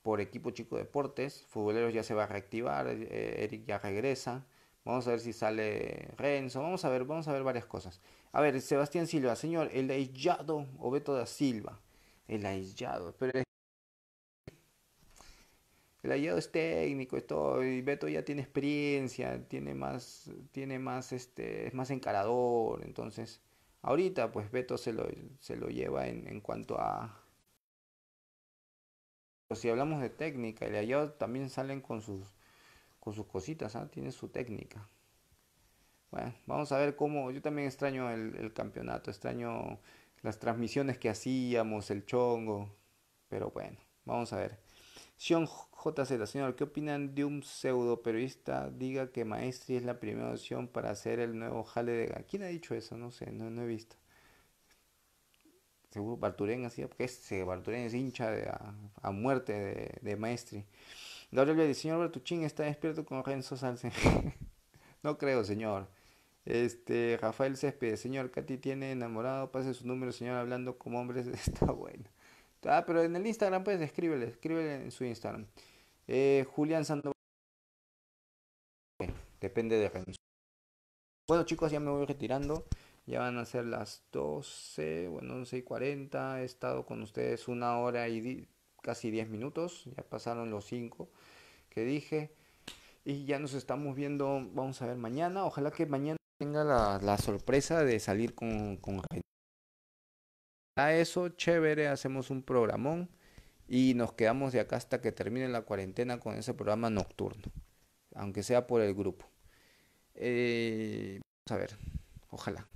por equipo chico deportes. Futboleros ya se va a reactivar, eh, Eric ya regresa. Vamos a ver si sale Renzo, vamos a ver, vamos a ver varias cosas. A ver, Sebastián Silva, señor, el aislado o Beto da Silva. El aislado, pero el hallado es técnico, y Beto ya tiene experiencia, tiene más, tiene más, este, es más encarador, entonces, ahorita pues Beto se lo, se lo lleva en, en cuanto a... si hablamos de técnica, el hallado también salen con sus, con sus cositas, ¿ah? tiene su técnica. Bueno, vamos a ver cómo, yo también extraño el, el campeonato, extraño las transmisiones que hacíamos, el chongo, pero bueno, vamos a ver. Sean JZ, señor, ¿qué opinan de un pseudo periodista diga que Maestri es la primera opción para hacer el nuevo jale de... Ga... ¿Quién ha dicho eso? No sé, no, he visto. Seguro Barturén así porque ese Barturén es hincha de, a, muerte de, Maestri. Gabriel señor Bertuchín está despierto con Renzo Salce. <laughs> no creo, señor. Este, Rafael Céspedes, señor, Katy tiene enamorado, pase su número, señor, hablando como hombres, <laughs> está bueno. Ah, pero en el Instagram, pues escríbele, escríbele en su Instagram. Eh, Julián Sandoval. Depende de Bueno, chicos, ya me voy retirando. Ya van a ser las 12, bueno, 11 y 40. He estado con ustedes una hora y casi 10 minutos. Ya pasaron los 5 que dije. Y ya nos estamos viendo, vamos a ver mañana. Ojalá que mañana tenga la, sorpresa de salir con, con a eso, chévere, hacemos un programón y nos quedamos de acá hasta que termine la cuarentena con ese programa nocturno, aunque sea por el grupo. Eh, vamos a ver, ojalá.